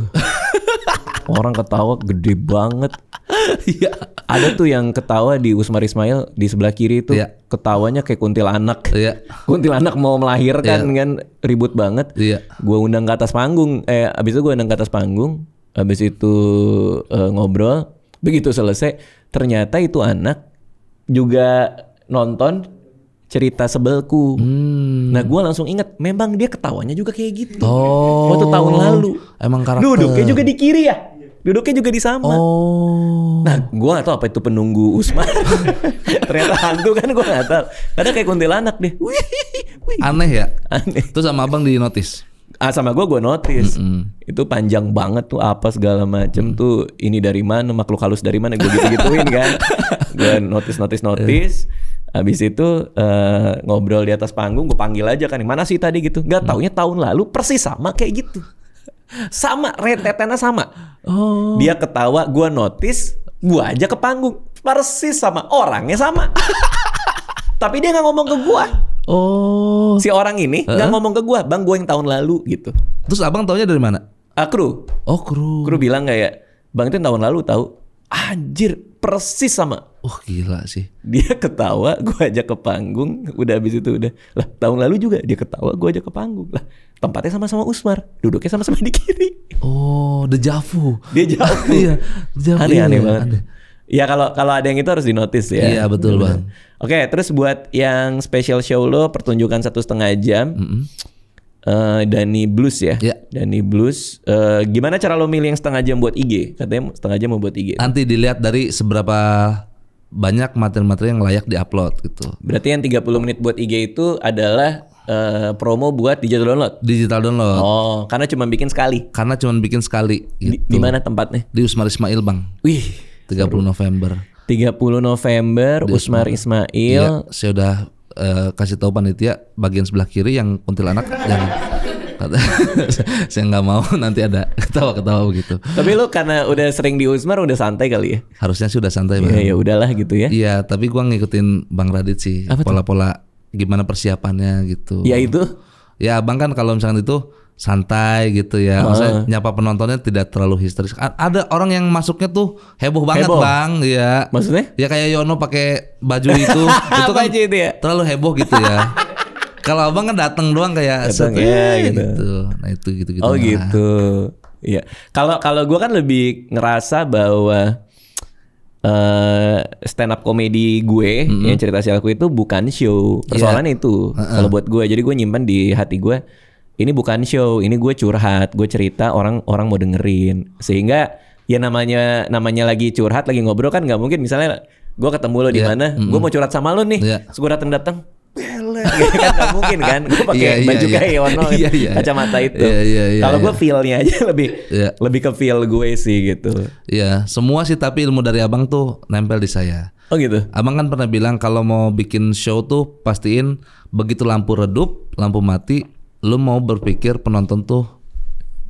orang ketawa gede banget. Iya. Ada tuh yang ketawa di Usmar Ismail di sebelah kiri itu ya. ketawanya kayak kuntilanak. Ya. kuntil anak mau melahirkan ya. kan ribut banget. Iya. undang ke atas panggung. Eh abis itu gue undang ke atas panggung. Abis itu uh, ngobrol. Begitu selesai, ternyata itu anak juga nonton cerita sebelku. Hmm. Nah, gue langsung inget memang dia ketawanya juga kayak gitu. Oh. Waktu tahun lalu. Emang karakter. Duduknya juga di kiri ya. Duduknya juga di sama. Oh. Nah, gua gak tahu apa itu penunggu Usman. Ternyata hantu kan gua gak tahu. Kadang kayak kuntilanak deh. Wih, Aneh ya? Aneh. Terus sama Abang di notice. Ah sama gue gue notice mm -mm. itu panjang banget tuh apa segala macem mm. tuh ini dari mana makhluk halus dari mana gue gitu gituin kan gue notice notice notice yeah. Habis itu uh, ngobrol di atas panggung, gue panggil aja kan, mana sih tadi gitu. Gak mm. taunya tahun lalu persis sama kayak gitu sama rentetannya sama. Oh. Dia ketawa, gue notice, gue aja ke panggung. Persis sama, orangnya sama. Tapi dia nggak ngomong ke gue Oh. Si orang ini nggak -huh. ngomong ke gue "Bang, gue yang tahun lalu" gitu. Terus abang taunya dari mana? akru ah, kru. Oh, kru. Kru bilang kayak, "Bang itu yang tahun lalu tahu." anjir persis sama. Oh gila sih. Dia ketawa, gue ajak ke panggung. Udah habis itu udah. Lah tahun lalu juga dia ketawa, gue ajak ke panggung. Lah tempatnya sama-sama Usmar, duduknya sama-sama di kiri. Oh, the Javu. Dia jauh. iya, Javu. Aneh, aneh banget. Aneh. Ya kalau kalau ada yang itu harus dinotis ya. Iya betul bang. Oke, terus buat yang special show lo pertunjukan satu setengah jam. Mm -hmm uh, Dani Blues ya. Yeah. Dani Blues. Uh, gimana cara lo milih yang setengah jam buat IG? Katanya setengah jam mau buat IG. Nanti dilihat dari seberapa banyak materi-materi yang layak diupload gitu. Berarti yang 30 menit buat IG itu adalah uh, promo buat digital download. Digital download. Oh, karena cuma bikin sekali. Karena cuma bikin sekali gitu. Di, di mana tempatnya? Di Usmar Ismail, Bang. Wih, 30 seru. November. 30 November Usmar Ismail. Iya, saya udah uh, kasih tahu panitia bagian sebelah kiri yang kuntilanak jangan kata saya nggak mau nanti ada ketawa-ketawa begitu. Tapi lu karena udah sering di Usmar udah santai kali ya? Harusnya sih udah santai iya, banget. Ya, ya udahlah gitu ya. Iya, tapi gua ngikutin Bang Radit sih pola-pola gimana persiapannya gitu. Ya itu. Ya, Bang kan kalau misalkan itu santai gitu ya. Maksudnya nyapa penontonnya tidak terlalu histeris. A ada orang yang masuknya tuh heboh banget, heboh. Bang, ya. Maksudnya? Ya kayak Yono pakai baju itu, itu kan baju itu ya? terlalu heboh gitu ya. Kalau Abang kan datang doang kayak datang, ya, eh, gitu. gitu. Nah, itu gitu-gitu. Oh, nah. gitu. Iya. Kalau kalau gue kan lebih ngerasa bahwa uh, eh, stand up komedi gue mm -hmm. yang cerita si aku itu bukan show. Persoalannya yeah. itu. Uh -uh. Kalau buat gue, jadi gue nyimpan di hati gue ini bukan show, ini gue curhat, gue cerita orang orang mau dengerin. Sehingga ya namanya namanya lagi curhat, lagi ngobrol kan nggak mungkin misalnya gue ketemu lo di yeah. mana, mm -hmm. gue mau curhat sama lo nih, yeah. Iya. gue datang datang gitu kan nggak mungkin kan, gue pakai yeah, yeah, baju yeah. kayak Yono, yeah, yeah, kacamata itu. Yeah, yeah, yeah, Kalau gue iya. feelnya aja lebih yeah. lebih ke feel gue sih gitu. ya yeah. semua sih tapi ilmu dari abang tuh nempel di saya. Oh gitu. Abang kan pernah bilang kalau mau bikin show tuh pastiin begitu lampu redup, lampu mati, lu mau berpikir penonton tuh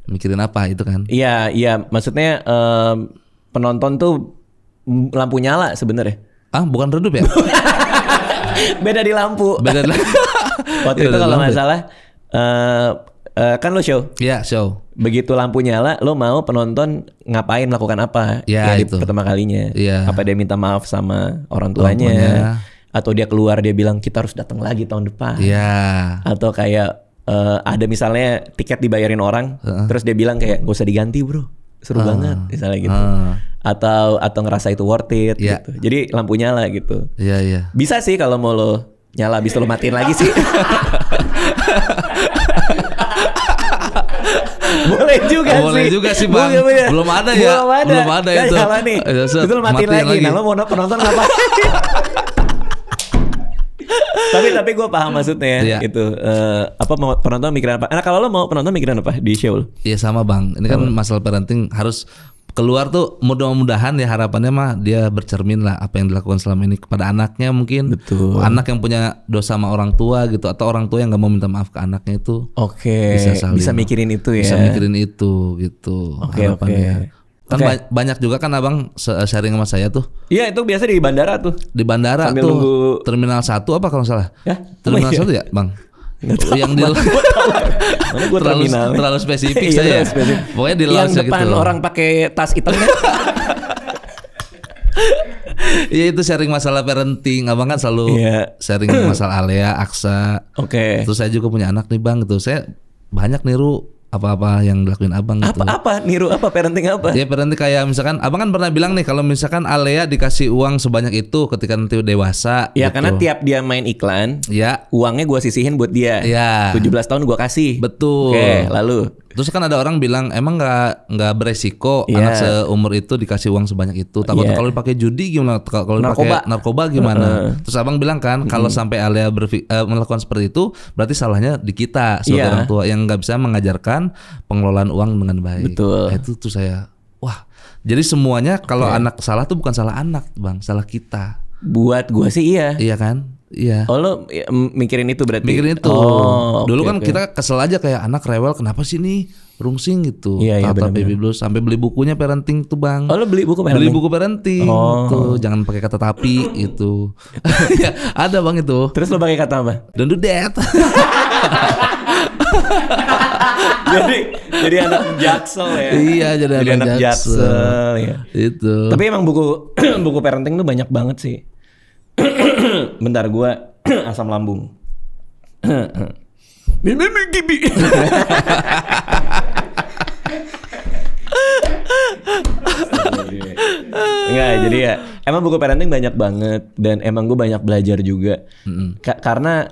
mikirin apa itu kan? Iya, iya, maksudnya uh, penonton tuh lampu nyala sebenarnya. Ah, bukan redup ya? Beda di lampu. Beda di lampu. Waktu iya, ya, itu kalau nggak salah uh, uh, kan lo show. Iya, show. Begitu lampu nyala, lo mau penonton ngapain melakukan apa? Iya, yeah, itu. Pertama kalinya. Iya. Yeah. Apa dia minta maaf sama orang tuanya? Orang atau dia keluar dia bilang kita harus datang lagi tahun depan. Iya. Atau kayak uh, ada misalnya tiket dibayarin orang, uh. terus dia bilang kayak gak usah diganti bro, seru uh. banget misalnya gitu, uh. atau atau ngerasa itu worth it yeah. gitu. Jadi lampu nyala gitu. Iya yeah, iya. Yeah. Bisa sih kalau mau lo nyala, bisa lo matiin lagi sih. boleh juga sih. Boleh juga sih bang. Belum ada ya. Belum ada. Belum ada itu. Nyala nih. Iya, terus matiin, matiin lagi. lagi. Nah lo mau penonton apa? tapi tapi gue paham maksudnya ya. Iya. Gitu. Uh, apa mau penonton mikirin apa? Nah, kalau lo mau penonton mikirin apa di show lo? Iya sama Bang. Ini kan oh. masalah parenting harus keluar tuh mudah-mudahan ya harapannya mah dia bercermin lah apa yang dilakukan selama ini kepada anaknya mungkin Betul. Oh, anak yang punya dosa sama orang tua gitu atau orang tua yang nggak mau minta maaf ke anaknya itu oke okay. bisa, bisa mikirin itu ya bisa mikirin itu gitu okay, harapannya okay. Kan okay. ba banyak juga kan Abang sharing sama saya tuh. Iya, itu biasa di bandara tuh. Di bandara Sambil tuh. Nunggu... Terminal 1 apa kalau salah? Ya? Terminal iya. satu ya, Bang? yang di terlalu, terlalu spesifik iya, saya. Ya? Spesifik. Pokoknya di yang gitu depan gitu. orang pakai tas hitamnya. Kan? Iya itu sharing masalah parenting, abang kan selalu yeah. sharing masalah Alea, Aksa. Oke. Okay. Terus saya juga punya anak nih bang, gitu. Saya banyak niru apa-apa yang dilakuin abang gitu. Apa-apa? Niru apa? Parenting apa? Ya parenting kayak misalkan abang kan pernah bilang nih kalau misalkan Alea dikasih uang sebanyak itu ketika nanti dewasa. Ya gitu. karena tiap dia main iklan, ya uangnya gue sisihin buat dia. Ya. 17 tahun gue kasih. Betul. Oke, lalu. Terus kan ada orang bilang emang nggak nggak beresiko yeah. anak seumur itu dikasih uang sebanyak itu. Takutnya yeah. kalau dipakai judi gimana? Kalau dipakai narkoba gimana? Terus abang bilang kan kalau uh sampai Alea berfi, uh, melakukan seperti itu berarti salahnya di kita sebagai yeah. orang tua yang nggak bisa mengajarkan Kan pengelolaan uang dengan baik betul nah, itu tuh saya wah jadi semuanya kalau iya. anak salah tuh bukan salah anak bang salah kita buat gua sih iya iya kan Iya. Oh lo ya, mikirin itu berarti? Mikirin itu. Oh, Dulu okay, kan okay. kita kesel aja kayak anak rewel kenapa sih nih rungsing gitu. Iya, iya, Tata bener, baby blues sampai beli bukunya parenting tuh bang. Oh lo beli buku parenting? Beli buku parenting. Oh. Tuh gitu. jangan pakai kata tapi itu. ya ada bang itu. Terus lo pakai kata apa? Don't do that. jadi jadi anak jaksel ya. Iya, jadi, jadi anak, anak jaksel. ya. Itu. Tapi emang buku buku parenting tuh banyak banget sih. Bentar gue asam lambung. Enggak, jadi ya emang buku parenting banyak banget dan emang gue banyak belajar juga. Mm -hmm. Ka karena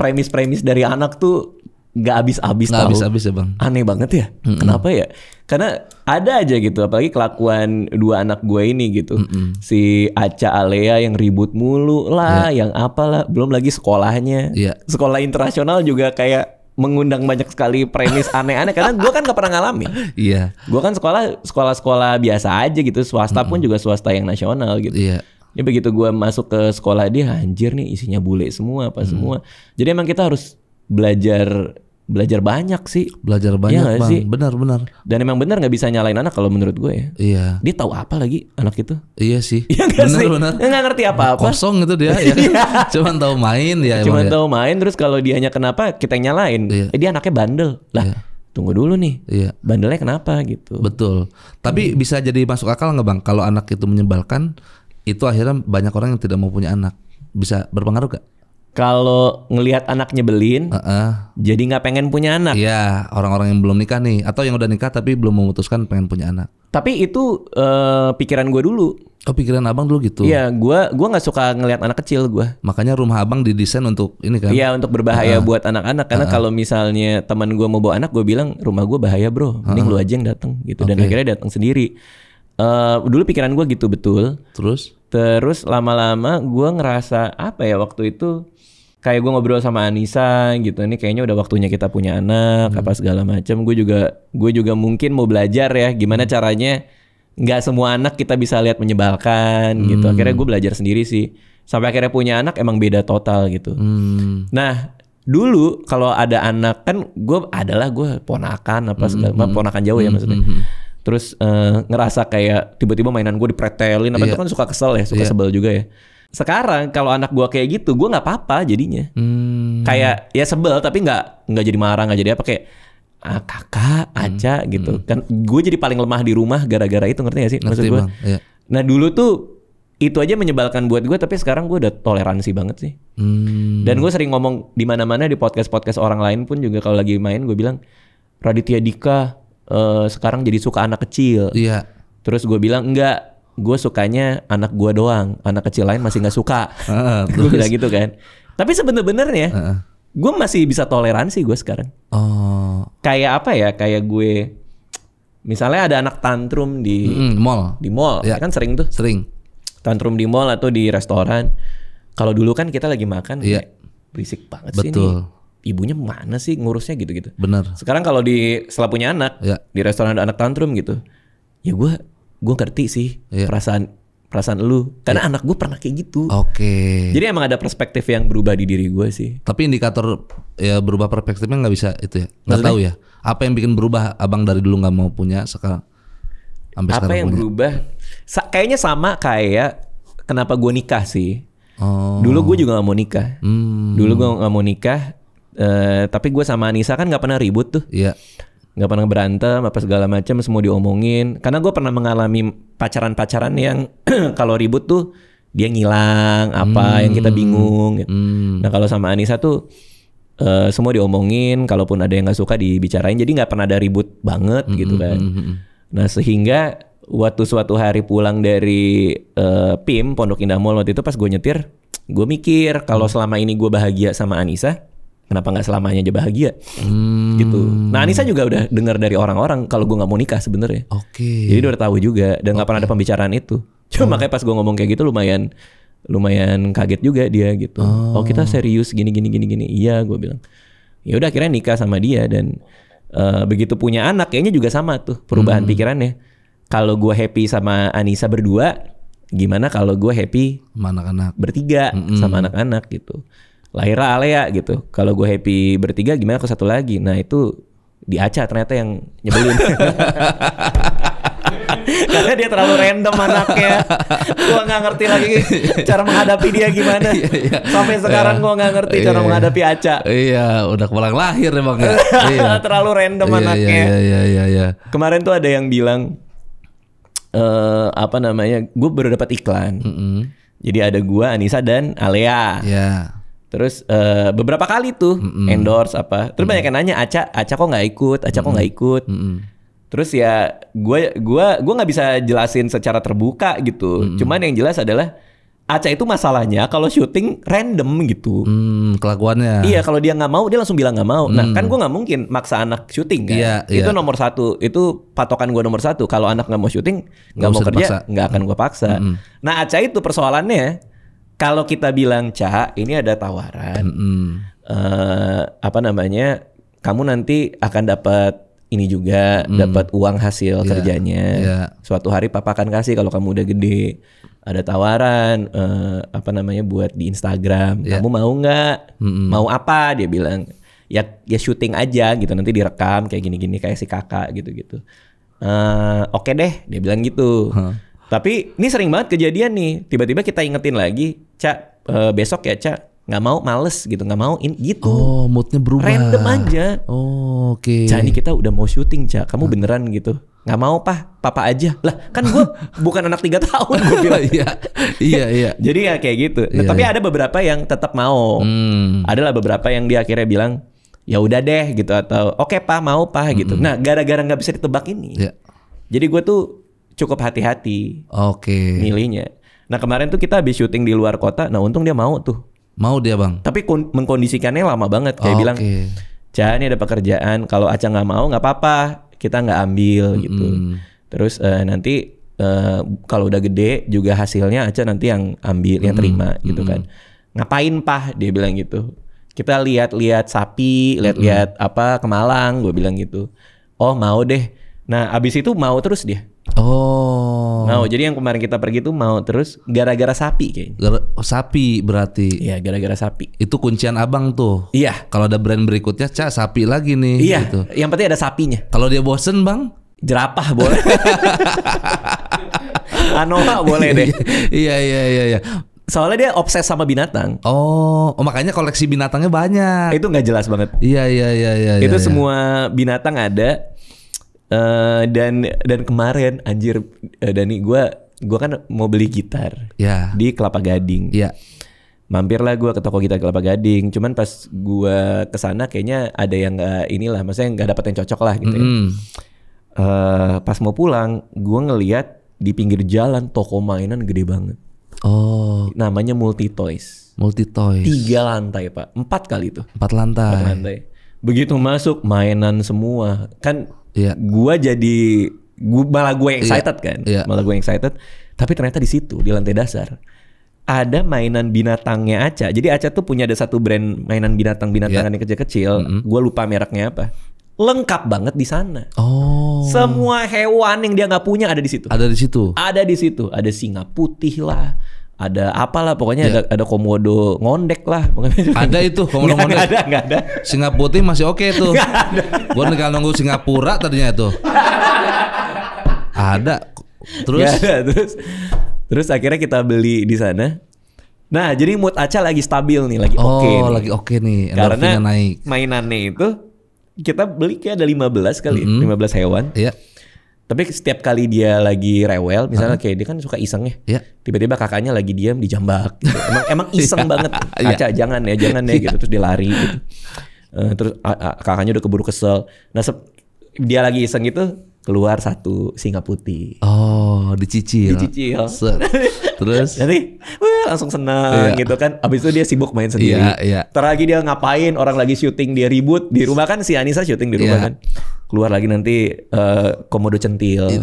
premis-premis dari anak tuh nggak habis-habis tahu. habis-habis ya bang aneh banget ya mm -mm. kenapa ya karena ada aja gitu apalagi kelakuan dua anak gue ini gitu mm -mm. si Aca Alea yang ribut mulu lah yeah. yang apalah belum lagi sekolahnya yeah. sekolah internasional juga kayak mengundang banyak sekali premis aneh-aneh karena gue kan gak pernah ngalami, iya yeah. gue kan sekolah sekolah-sekolah biasa aja gitu swasta mm -mm. pun juga swasta yang nasional gitu iya yeah. Ini begitu gue masuk ke sekolah dia anjir nih isinya bule semua apa hmm. semua. Jadi emang kita harus belajar belajar banyak sih. Belajar iya banyak ya sih. Benar benar. Dan emang benar nggak bisa nyalain anak kalau menurut gue ya. Iya. Dia tahu apa lagi anak itu? Iya sih. Iya benar sih. Benar. Nggak ngerti apa apa. Kosong gitu dia. ya iya. Cuman tahu main ya. Cuman tahu ya. main terus kalau dianya kenapa kita yang nyalain? Iya. Eh, dia anaknya bandel lah. Iya. Tunggu dulu nih, iya. bandelnya kenapa gitu? Betul. Tapi hmm. bisa jadi masuk akal nggak bang? Kalau anak itu menyebalkan, itu akhirnya banyak orang yang tidak mau punya anak. Bisa berpengaruh gak? kalau ngelihat anak nyebelin, uh -uh. jadi nggak pengen punya anak. Iya, orang-orang yang belum nikah nih, atau yang udah nikah tapi belum memutuskan pengen punya anak. Tapi itu uh, pikiran gue dulu. Oh pikiran abang dulu gitu? Iya, gue gua nggak suka ngelihat anak kecil gue. Makanya rumah abang didesain untuk ini kan? Iya, untuk berbahaya uh -uh. buat anak-anak. Karena uh -uh. kalau misalnya teman gue mau bawa anak, gue bilang rumah gue bahaya bro, mending uh -uh. lu aja yang datang gitu. Okay. Dan akhirnya datang sendiri. Uh, dulu pikiran gue gitu betul. Terus? Terus lama-lama gue ngerasa apa ya waktu itu? kayak gue ngobrol sama Anissa gitu ini kayaknya udah waktunya kita punya anak hmm. apa segala macam gue juga gue juga mungkin mau belajar ya gimana hmm. caranya nggak semua anak kita bisa lihat menyebalkan gitu. hmm. gitu akhirnya gue belajar sendiri sih sampai akhirnya punya anak emang beda total gitu hmm. nah dulu kalau ada anak kan gue adalah gue ponakan apa hmm, segala hmm. ponakan jauh ya hmm, maksudnya hmm. terus uh, ngerasa kayak tiba-tiba mainan gue dipretelin apa yeah. itu iya. kan suka kesel ya suka yeah. sebel juga ya sekarang kalau anak gue kayak gitu gue nggak apa-apa jadinya hmm. kayak ya sebel tapi nggak nggak jadi marah nggak jadi apa kayak ah, kakak aja hmm. gitu hmm. kan gue jadi paling lemah di rumah gara-gara itu ngerti gak sih maksud gue ya. nah dulu tuh itu aja menyebalkan buat gue tapi sekarang gue udah toleransi banget sih hmm. dan gue sering ngomong di mana-mana di podcast podcast orang lain pun juga kalau lagi main gue bilang Raditya Dika uh, sekarang jadi suka anak kecil iya. terus gue bilang enggak gue sukanya anak gue doang, anak kecil lain masih nggak suka. Uh, ah, gue bilang gitu kan. Tapi sebener-benernya uh. Ah, ah. gue masih bisa toleransi gue sekarang. Oh. Kayak apa ya? Kayak gue misalnya ada anak tantrum di mm, mall, di mall, ya. ya. kan sering tuh. Sering. Tantrum di mall atau di restoran. Kalau dulu kan kita lagi makan, yeah. berisik banget Betul. sih ini ibunya mana sih ngurusnya gitu-gitu. Bener. Sekarang kalau di setelah punya anak, yeah. di restoran ada anak tantrum gitu, ya gue gue ngerti sih yeah. perasaan perasaan lu karena yeah. anak gue pernah kayak gitu. Oke. Okay. Jadi emang ada perspektif yang berubah di diri gue sih. Tapi indikator ya berubah perspektifnya nggak bisa itu ya. Nggak tahu ya? ya. Apa yang bikin berubah abang dari dulu nggak mau punya sekarang? Sampai apa sekarang yang punya. berubah? Sa kayaknya sama kayak kenapa gue nikah sih. Oh. Dulu gue juga nggak mau nikah. Hmm. Dulu gue nggak mau nikah. Uh, tapi gue sama Anissa kan gak pernah ribut tuh. Iya. Yeah nggak pernah berantem apa segala macam semua diomongin karena gue pernah mengalami pacaran-pacaran yang kalau ribut tuh dia ngilang apa hmm. yang kita bingung gitu. hmm. nah kalau sama Anissa tuh uh, semua diomongin kalaupun ada yang nggak suka dibicarain jadi nggak pernah ada ribut banget hmm. gitu kan hmm, hmm, hmm. nah sehingga waktu suatu hari pulang dari uh, eh, PIM Pondok Indah Mall waktu itu pas gue nyetir gue mikir kalau selama ini gue bahagia sama Anissa kenapa nggak selamanya aja bahagia hmm. gitu nah Anissa juga udah dengar dari orang-orang kalau gue nggak mau nikah sebenarnya oke okay. jadi udah tahu juga dan nggak okay. pernah ada pembicaraan itu cuma oh. makanya pas gue ngomong kayak gitu lumayan lumayan kaget juga dia gitu oh, oh kita serius gini gini gini gini iya gue bilang ya udah akhirnya nikah sama dia dan uh, begitu punya anak kayaknya juga sama tuh perubahan hmm. pikirannya kalau gue happy sama Anissa berdua gimana kalau gue happy sama anak-anak bertiga mm -mm. sama anak-anak gitu lahir Alea gitu. Kalau gue happy bertiga gimana ke satu lagi? Nah itu di Aca ternyata yang nyebelin. Karena dia terlalu random anaknya. gua nggak ngerti lagi cara menghadapi dia gimana. Iya, iya. Sampai sekarang gua nggak ngerti iya, cara menghadapi Aca. Iya, udah kepalang lahir emang ya. terlalu random anaknya. Kemarin tuh ada yang bilang uh, apa namanya? Gue baru dapat iklan. Mm -hmm. Jadi ada gua, Anissa dan Alea. Yeah Terus uh, beberapa kali tuh mm -mm. endorse apa. Terus mm -mm. banyak yang nanya, "Aca, Aca kok nggak ikut? Aca mm -mm. kok nggak ikut?" Mm -mm. Terus ya gue gua gua nggak bisa jelasin secara terbuka gitu. Mm -mm. Cuman yang jelas adalah Aca itu masalahnya kalau syuting random gitu. Mm, kelakuannya. Iya, kalau dia nggak mau dia langsung bilang nggak mau. Nah, mm. Nah, kan gue nggak mungkin maksa anak syuting kan. yeah. Iya. itu nomor satu. Itu patokan gue nomor satu. Kalau anak nggak mau syuting, nggak mau kerja, nggak akan gue paksa. Hmm. Nah, Aca itu persoalannya kalau kita bilang Ca, ini ada tawaran. Mm -hmm. uh, apa namanya? Kamu nanti akan dapat ini juga mm. dapat uang hasil yeah. kerjanya. Yeah. Suatu hari papa akan kasih kalau kamu udah gede. Ada tawaran uh, apa namanya buat di Instagram. Yeah. Kamu mau nggak? Mm -mm. Mau apa? Dia bilang. Ya ya syuting aja gitu nanti direkam kayak gini-gini kayak si kakak gitu-gitu. Uh, Oke okay deh, dia bilang gitu. Huh. Tapi ini sering banget kejadian nih. Tiba-tiba kita ingetin lagi, Cak, uh, eh, besok ya, Cak nggak mau males gitu nggak mau in gitu oh moodnya berubah random aja oh, oke okay. cak ini kita udah mau syuting cak kamu beneran gitu nggak mau pah papa aja lah kan gue bukan anak tiga tahun gue bilang iya iya iya jadi ya kayak gitu nah, iya, tapi iya. ada beberapa yang tetap mau hmm. adalah beberapa yang dia akhirnya bilang ya udah deh gitu atau oke okay, pah mau pah gitu mm -hmm. nah gara-gara nggak -gara bisa ditebak ini yeah. jadi gue tuh cukup hati-hati. Oke. okay. Milihnya. Nah kemarin tuh kita habis syuting di luar kota. Nah untung dia mau tuh. Mau dia bang. Tapi mengkondisikannya lama banget. Kayak okay. bilang, Cah ini ada pekerjaan. Kalau Aca nggak mau nggak apa-apa. Kita nggak ambil mm -hmm. gitu. Terus uh, nanti uh, kalau udah gede juga hasilnya Aca nanti yang ambil, mm -hmm. yang terima gitu mm -hmm. kan. Ngapain pah? Dia bilang gitu. Kita lihat-lihat sapi, lihat-lihat mm -hmm. apa kemalang. Gue bilang gitu. Oh mau deh. Nah abis itu mau terus dia. Oh. Mau. Jadi yang kemarin kita pergi tuh mau terus gara-gara sapi kayaknya. Gara, oh, sapi berarti. Iya, gara-gara sapi. Itu kuncian Abang tuh. Iya. Kalau ada brand berikutnya, Ca, sapi lagi nih Iya. Gitu. Yang penting ada sapinya. Kalau dia bosen, Bang, jerapah boleh. Anoa boleh deh. iya, iya, iya, iya. Soalnya dia obses sama binatang. Oh, oh makanya koleksi binatangnya banyak. Itu nggak jelas banget. Iya, iya, iya, iya. Itu iya, iya. semua iya. binatang ada Uh, dan dan kemarin anjir uh, Dani gue gue kan mau beli gitar yeah. di Kelapa Gading. Yeah. Mampirlah gue ke toko gitar Kelapa Gading. Cuman pas gue kesana kayaknya ada yang gak inilah, maksudnya nggak dapet yang cocok lah gitu. Mm ya. uh, pas mau pulang, gue ngeliat di pinggir jalan toko mainan gede banget. Oh. Namanya Multi Toys. Multi Toys. Tiga lantai pak, empat kali itu. Empat lantai. Empat lantai. Begitu masuk mainan semua, kan yeah. gue jadi gua, malah gue iya. excited yeah. kan yeah. malah gue excited tapi ternyata di situ di lantai dasar ada mainan binatangnya Aca. Jadi Aca tuh punya ada satu brand mainan binatang-binatangan iya. yeah. yang kecil-kecil. Mm -hmm. Gue lupa mereknya apa. Lengkap banget di sana. Oh. Semua hewan yang dia nggak punya ada di situ. Ada di situ. Ada di situ. Ada singa putih lah ada apalah pokoknya yeah. ada ada komodo ngondek lah ada itu komodo ngondek ada nggak ada Singapura tuh masih oke okay tuh gue nengal nunggu Singapura tadinya tuh ada terus ada. terus terus akhirnya kita beli di sana nah jadi mood Aca lagi stabil nih lagi oh, oke oh, okay nih. lagi oke okay nih karena naik mainannya itu kita beli kayak ada 15 kali mm -hmm. 15 hewan yeah tapi setiap kali dia lagi rewel, misalnya uh-huh. kayak dia kan suka iseng ya, yeah. tiba-tiba kakaknya lagi diam dijambak. Gitu. Emang emang iseng iya. banget. Kaca iya. yeah. jangan ya, jangan ya iya. gitu. Terus dia lari gitu. Uh, terus uh, uh, kakaknya udah keburu kesel. Nah dia lagi iseng gitu, keluar satu singa putih. Oh, dicicil. Dicicil. Set. Terus jadi wah, langsung senang yeah. gitu kan. Abis itu dia sibuk main sendiri. Iya, yeah, Terlagi dia ngapain? Orang lagi syuting dia ribut di rumah kan si Anissa syuting di rumah yeah. kan. Keluar lagi nanti uh, komodo centil.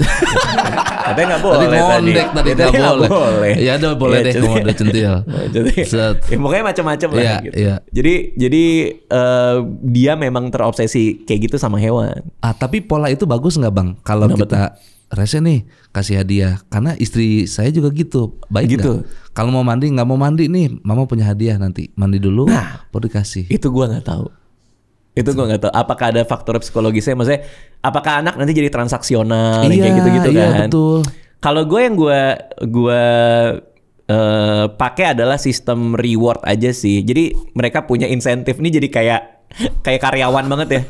Tapi nggak boleh tadi. Mondek tadi nggak boleh. boleh. Ya udah boleh iya, deh komodo centil. Set. Ya, pokoknya macam-macam yeah, lah iya, gitu. Yeah. Jadi jadi uh, dia memang terobsesi kayak gitu sama hewan. Ah, tapi pola itu bagus nggak Bang? kalau kita betul. rese nih kasih hadiah karena istri saya juga gitu baik gitu kalau mau mandi nggak mau mandi nih mama punya hadiah nanti mandi dulu nah, baru dikasih itu gua nggak tahu itu gue nggak tahu apakah ada faktor psikologisnya maksudnya apakah anak nanti jadi transaksional iya, kayak gitu-gitu iya, kan kalau gue yang gue gue uh, pakai adalah sistem reward aja sih jadi mereka punya insentif nih jadi kayak kayak karyawan banget ya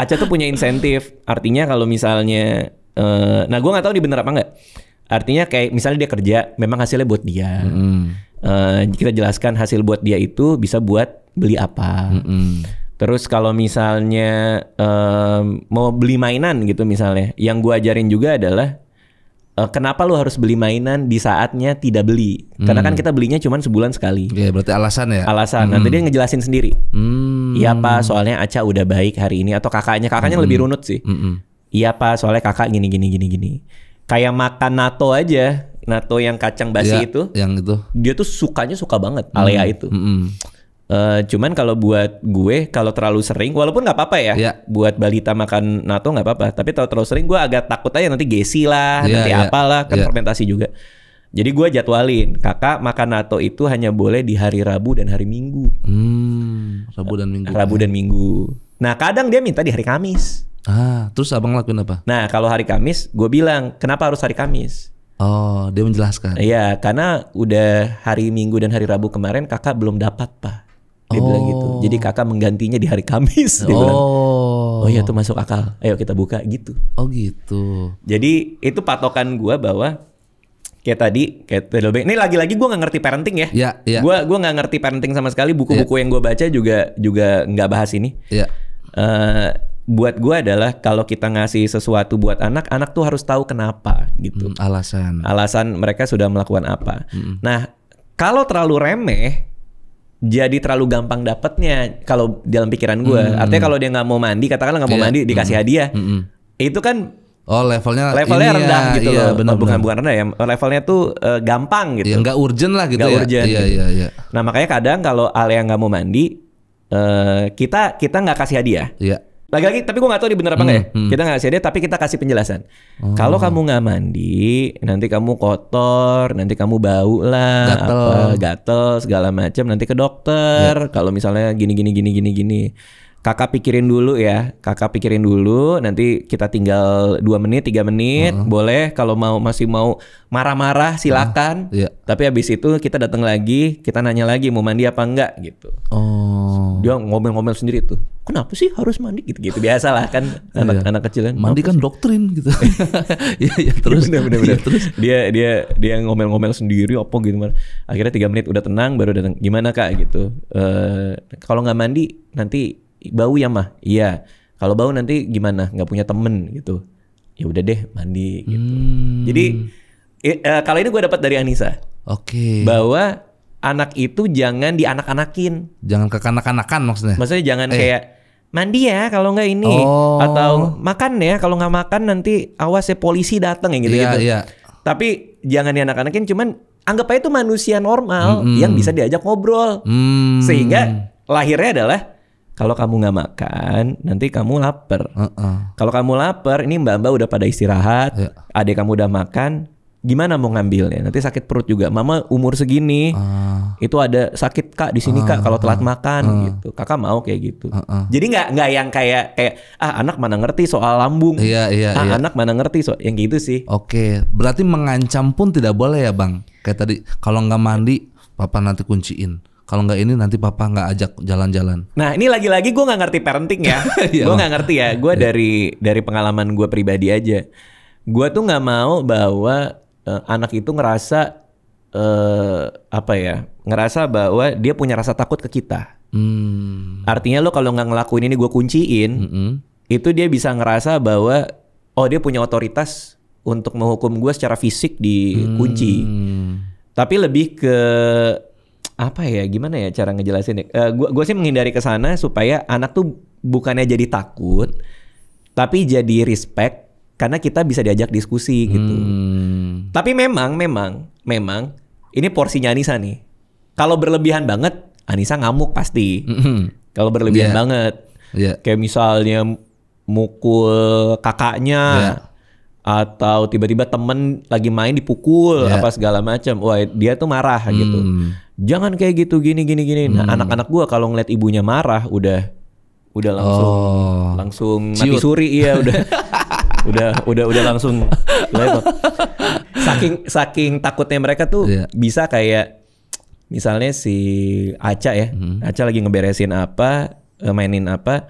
Aca tuh punya insentif. Artinya kalau misalnya, uh, nah gue nggak tahu bener apa nggak. Artinya kayak misalnya dia kerja, memang hasilnya buat dia. Hmm. Uh, kita jelaskan hasil buat dia itu bisa buat beli apa. Hmm. Terus kalau misalnya um, mau beli mainan gitu misalnya, yang gue ajarin juga adalah Eh, kenapa lu harus beli mainan di saatnya tidak beli? Hmm. Karena kan hmm. kita belinya cuma sebulan sekali. Iya, yeah, berarti alasan ya. Alasan. Hmm. Nah, dia ngejelasin sendiri. Hmm. Iya, hmm. Pak, soalnya Aca udah baik hari ini atau kakaknya, kakaknya hmm. lebih runut sih. Iya, hmm. Pak, soalnya kakak gini gini gini gini. Kayak makan nato aja. Nato yang kacang basi ya, itu. Yang itu. Dia tuh sukanya suka banget hmm. alea itu. Hmm. Uh, cuman kalau buat gue kalau terlalu sering walaupun nggak apa-apa ya yeah. buat balita makan nato nggak apa-apa tapi kalau terlalu sering gue agak takut aja nanti gesi lah yeah, nanti yeah. apalah kan yeah. fermentasi juga jadi gue jadwalin kakak makan nato itu hanya boleh di hari Rabu dan hari Minggu hmm, Rabu dan Minggu Rabu ya. dan Minggu nah kadang dia minta di hari Kamis ah terus abang lakuin apa nah kalau hari Kamis gue bilang kenapa harus hari Kamis Oh, dia menjelaskan. Iya, karena udah hari Minggu dan hari Rabu kemarin kakak belum dapat, Pak. Dia oh. bilang gitu. Oh. Jadi kakak menggantinya di hari Kamis. Dia oh. bilang. Oh iya tuh masuk akal. Ayo kita buka gitu. Oh gitu. Jadi itu patokan gue bahwa kayak tadi kayak pedal Ini lagi-lagi gue nggak ngerti parenting ya. Iya. Ya. ya. Gue gua nggak ngerti parenting sama sekali. Buku-buku ya. yang gue baca juga juga nggak bahas ini. Iya. Uh, buat gue adalah kalau kita ngasih sesuatu buat anak, anak tuh harus tahu kenapa gitu. Hmm, alasan. Alasan mereka sudah melakukan apa. Hmm. Nah kalau terlalu remeh jadi terlalu gampang dapetnya kalau dalam pikiran gue. Hmm. Artinya kalau dia nggak mau mandi, katakanlah nggak mau iya. mandi dikasih hmm. hadiah, hmm. itu kan Oh levelnya levelnya ya. rendah ya, gitu iya, loh. Bener, bukan bener. bukan rendah ya. Levelnya tuh uh, gampang iya, gitu. Ya, gak urgent lah gitu gak ya. urgent. Iya gitu. iya iya. Nah makanya kadang kalau Ale yang nggak mau mandi, uh, kita kita nggak kasih hadiah. Iya. Lagi-lagi, tapi gue nggak tahu dia bener apa ya. hmm, ya. Hmm. Kita nggak sih dia, tapi kita kasih penjelasan. Oh. Kalau kamu nggak mandi, nanti kamu kotor, nanti kamu bau lah, gatel, apa, gatel segala macam, nanti ke dokter. Yeah. Kalau misalnya gini gini gini gini gini kakak pikirin dulu ya kakak pikirin dulu nanti kita tinggal dua menit tiga menit uh boleh kalau mau masih mau marah-marah ya, silakan uh, iya. tapi habis itu kita datang lagi kita nanya lagi mau mandi apa enggak gitu oh. dia ngomel-ngomel sendiri tuh kenapa sih harus mandi gitu gitu biasa kan anak-anak iya. kecil kan mandi kan doktrin gitu ya, ya terus ya, bener, bener, Ya, terus dia dia dia ngomel-ngomel sendiri apa gitu akhirnya tiga menit udah tenang baru datang gimana kak gitu uh, kalau nggak mandi nanti bau ya mah iya kalau bau nanti gimana nggak punya temen gitu ya udah deh mandi gitu hmm. jadi e, eh, kalau ini gue dapat dari Anissa oke okay. bahwa anak itu jangan di anak anakin jangan kekanak-kanakan maksudnya maksudnya jangan eh. kayak mandi ya kalau nggak ini oh. atau makan ya kalau nggak makan nanti awas ya polisi datang ya gitu gitu yeah, yeah. tapi jangan anak anakin cuman anggap aja itu manusia normal -hmm. yang bisa diajak ngobrol -hmm. sehingga lahirnya adalah kalau kamu nggak makan nanti kamu lapar. Uh -uh. Kalau kamu lapar ini mbak-mbak udah pada istirahat, yeah. adik kamu udah makan, gimana mau ngambilnya? Nanti sakit perut juga. Mama umur segini uh. itu ada sakit kak di sini uh, kak kalau telat ah. makan uh, gitu. Kakak mau kayak gitu. Uh, uh. Jadi nggak nggak yang kayak kayak ah anak mana ngerti soal lambung. Iya iya. Ah iya. anak mana ngerti soal yang gitu sih. Oke, okay. berarti mengancam pun tidak boleh ya bang. Kayak tadi kalau nggak mandi papa nanti kunciin kalau nggak ini nanti papa nggak ajak jalan-jalan. Nah ini lagi-lagi gue nggak ngerti parenting ya, iya. gue nggak ngerti ya. Gue iya. dari dari pengalaman gue pribadi aja, gue tuh nggak mau bahwa uh, anak itu ngerasa uh, apa ya, ngerasa bahwa dia punya rasa takut ke kita. Hmm. Artinya lo kalau nggak ngelakuin ini gue kunciin, mm -hmm. itu dia bisa ngerasa bahwa oh dia punya otoritas untuk menghukum gue secara fisik dikunci. Hmm. Tapi lebih ke apa ya gimana ya cara ngejelasin uh, gua gue sih menghindari ke sana supaya anak tuh bukannya jadi takut tapi jadi respect karena kita bisa diajak diskusi gitu hmm. tapi memang memang memang ini porsinya Anissa nih kalau berlebihan banget Anissa ngamuk pasti mm-hmm. kalau berlebihan yeah. banget yeah. kayak misalnya mukul kakaknya yeah atau tiba-tiba temen lagi main dipukul yeah. apa segala macam wah dia tuh marah hmm. gitu jangan kayak gitu gini gini gini nah hmm. anak-anak gua kalau ngeliat ibunya marah udah udah langsung oh. langsung Ciut. mati suri iya udah udah udah udah langsung lewat saking saking takutnya mereka tuh yeah. bisa kayak misalnya si Aca ya hmm. Aca lagi ngeberesin apa eh, mainin apa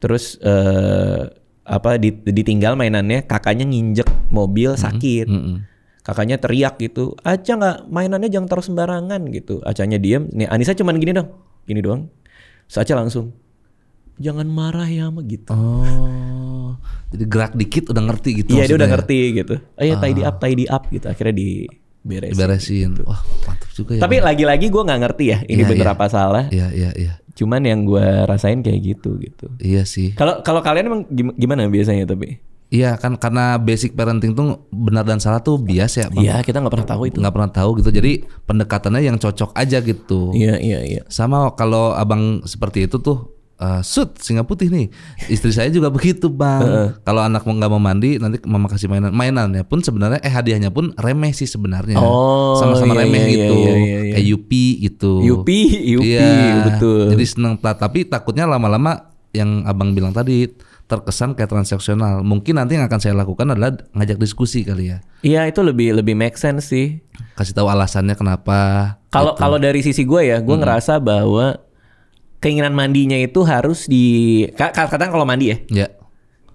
terus uh, apa ditinggal mainannya kakaknya nginjek mobil mm-hmm. sakit mm -hmm. kakaknya teriak gitu aja nggak mainannya jangan taruh sembarangan gitu Acanya diem nih Anissa cuman gini dong gini doang saja langsung jangan marah ya sama gitu oh jadi gerak dikit udah ngerti gitu iya dia udah ya? ngerti gitu oh ya ah. tidy up ah. tidy up gitu akhirnya di beresin. Beresin. Gitu. Wah, mantap juga ya. Tapi lagi-lagi gue nggak ngerti ya ini ya, bener ya. apa salah. Iya, iya, iya cuman yang gue rasain kayak gitu gitu iya sih kalau kalau kalian emang gimana biasanya tapi Iya kan karena basic parenting tuh benar dan salah tuh bias ya. Iya kita nggak pernah tahu itu. Nggak pernah tahu gitu. Jadi pendekatannya yang cocok aja gitu. Iya iya iya. Sama kalau abang seperti itu tuh Uh, singa putih nih istri saya juga begitu bang kalau anak mau nggak mau mandi nanti mama kasih mainan mainannya pun sebenarnya eh hadiahnya pun remeh sih sebenarnya oh, sama-sama iya, remeh iya, gitu iya, iya, iya. kayak yupi gitu yupi yupi ya, betul jadi seneng tapi takutnya lama-lama yang abang bilang tadi terkesan kayak transaksional. Mungkin nanti yang akan saya lakukan adalah ngajak diskusi kali ya. Iya, itu lebih lebih make sense sih. Kasih tahu alasannya kenapa. Kalau gitu. kalau dari sisi gue ya, gue hmm. ngerasa bahwa keinginan mandinya itu harus di kadang kalau mandi ya, ya.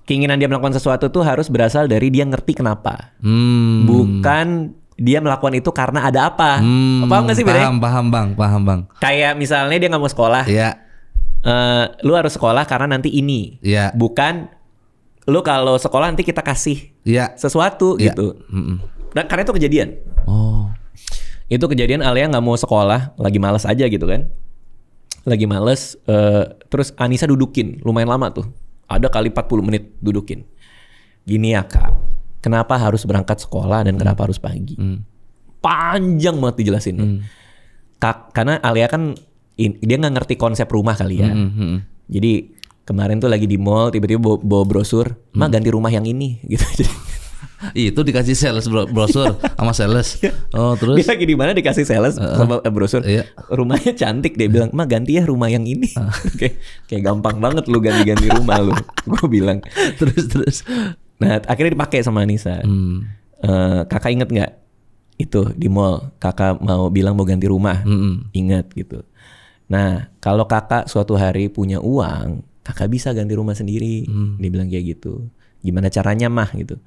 Keinginan dia melakukan sesuatu tuh harus berasal dari dia ngerti kenapa. Hmm. Bukan dia melakukan itu karena ada apa. Hmm. Paham gak sih bedanya? Paham, paham bang, paham bang. Kayak misalnya dia nggak mau sekolah. Uh, lu harus sekolah karena nanti ini. Ya. Bukan lu kalau sekolah nanti kita kasih yeah. sesuatu yeah. gitu. Mm Nah, karena itu kejadian. Oh. Itu kejadian Alia nggak mau sekolah, lagi males aja gitu kan lagi males uh, terus Anissa dudukin lumayan lama tuh ada kali 40 menit dudukin gini ya kak kenapa harus berangkat sekolah dan hmm. kenapa harus pagi hmm. panjang banget dijelasin hmm. kak karena Alia kan in, dia nggak ngerti konsep rumah kali ya hmm, hmm, hmm. jadi kemarin tuh lagi di mall tiba-tiba bawa, bawa brosur hmm. mah ganti rumah yang ini gitu jadi itu dikasih sales bro brosur sama sales. Iya. Oh, terus dia lagi di mana dikasih sales uh, brosur. Iya. Rumahnya cantik dia bilang, "Mah ganti ya rumah yang ini." oke ah. kayak gampang banget lu ganti-ganti rumah lu. Gue bilang. Terus terus. Nah, akhirnya dipakai sama Anissa. Hmm. Uh, kakak inget nggak itu di mall kakak mau bilang mau ganti rumah mm -hmm. ingat gitu nah kalau kakak suatu hari punya uang kakak bisa ganti rumah sendiri mm. dia bilang kayak gitu gimana caranya mah gitu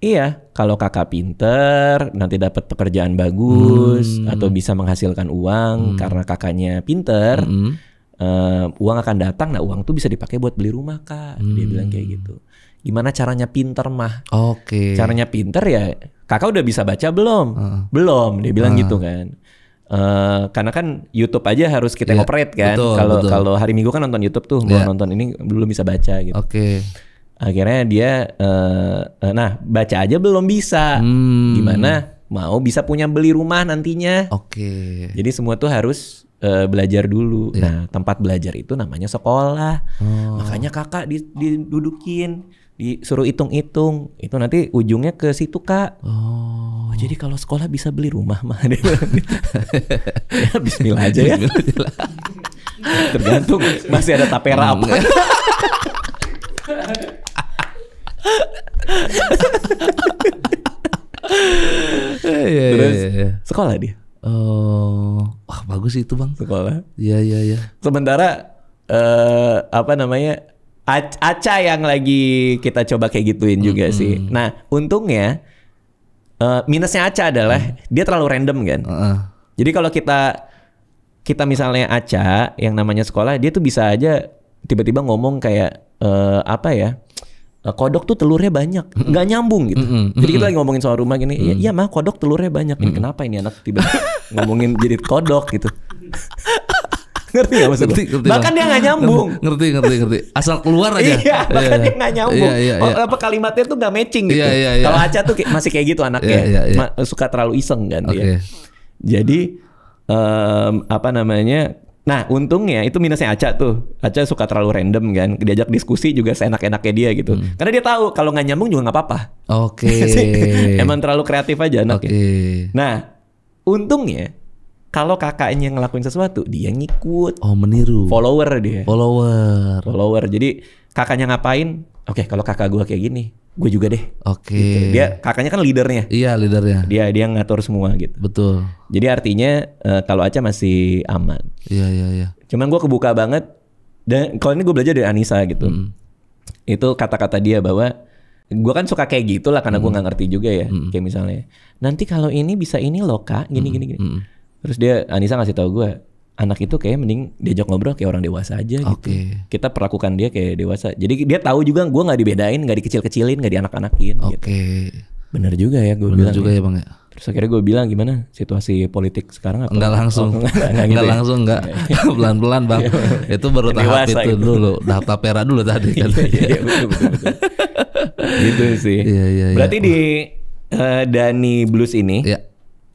Iya, kalau kakak pinter, nanti dapat pekerjaan bagus hmm. atau bisa menghasilkan uang hmm. karena kakaknya pinter, hmm. uh, uang akan datang. Nah, uang tuh bisa dipakai buat beli rumah kak. Hmm. Dia bilang kayak hmm. gitu. Gimana caranya pinter mah? Oke. Okay. Caranya pinter ya, kakak udah bisa baca belum? Uh. Belum, dia bilang uh. gitu kan. Uh, karena kan YouTube aja harus kita yeah, operate kan. Kalau kalau hari Minggu kan nonton YouTube tuh, yeah. belum nonton ini belum bisa baca gitu. Oke. Okay akhirnya dia uh, nah baca aja belum bisa hmm. gimana mau bisa punya beli rumah nantinya oke okay. jadi semua tuh harus uh, belajar dulu yeah. nah tempat belajar itu namanya sekolah oh. makanya kakak didudukin disuruh hitung-hitung itu nanti ujungnya ke situ kak oh, oh jadi kalau sekolah bisa beli rumah mah ya, Bismillah aja ya tergantung masih ada tapera apa iya, ya iya, iya. sekolah dia. Oh, wah bagus itu bang. Sekolah. Iya iya iya. Sementara uh, apa namanya Aca yang lagi kita coba kayak gituin juga -hmm. sih. Nah untungnya uh, minusnya Aca adalah mm. dia terlalu random kan. Uh -uh. Jadi kalau kita kita misalnya Aca yang namanya sekolah dia tuh bisa aja tiba-tiba ngomong kayak uh, apa ya? Eh, kodok tuh telurnya banyak nggak nyambung gitu mm-hmm. jadi kita lagi ngomongin soal rumah gini mm-hmm. iya, iya mah kodok telurnya banyak mm-hmm. kenapa ini anak tiba tiba ngomongin jadi kodok gitu ngerti gak maksud ngerti, ngerti bahkan dia nggak nyambung ngerti ngerti ngerti asal keluar aja iya bahkan iya, dia nggak iya. nyambung yeah. Oh, apa kalimatnya tuh nggak matching gitu iya, iya, yeah. kalau Aca tuh masih kayak gitu anaknya iya, iya, yeah. suka terlalu iseng kan okay. dia jadi um, apa namanya Nah untungnya itu minusnya Aca tuh. Aca suka terlalu random kan. Diajak diskusi juga seenak-enaknya dia gitu. Hmm. Karena dia tahu kalau nggak nyambung juga nggak apa-apa. Oke. Okay. Emang terlalu kreatif aja anaknya. Okay. Nah untungnya kalau kakaknya ngelakuin sesuatu dia ngikut. Oh meniru. Follower dia. Follower. Follower. Jadi kakaknya ngapain Oke, okay, kalau kakak gue kayak gini, gue juga deh. Oke. Okay. Gitu. Dia kakaknya kan leadernya. Iya, leadernya. Dia dia ngatur semua gitu. Betul. Jadi artinya uh, eh, kalau Aca masih aman. Iya, iya, iya. Cuman gue kebuka banget dan kalau ini gue belajar dari Anissa gitu. Mm. Itu kata-kata dia bahwa gue kan suka kayak gitu lah karena mm. gue nggak ngerti juga ya. Mm. Kayak misalnya, nanti kalau ini bisa ini loh kak, gini hmm. gini gini. Mm. Terus dia Anissa ngasih tahu gue, anak itu kayak mending diajak ngobrol kayak orang dewasa aja okay. gitu. Kita perlakukan dia kayak dewasa. Jadi dia tahu juga gue nggak dibedain, nggak dikecil-kecilin, nggak dianak-anakin. Gitu. Oke. Okay. Gitu. Bener juga ya gue bilang. juga ya. ya bang ya. Terus akhirnya gue bilang gimana situasi politik sekarang apa? Enggak langsung, oh, enggak, enggak, gitu ya? langsung, ya? enggak pelan-pelan iya, bang. itu baru tahap itu gitu. dulu, tahap tapera dulu tadi kan. Iya, betul, gitu sih. Iya, iya, Berarti di uh, Dani Blues ini, ya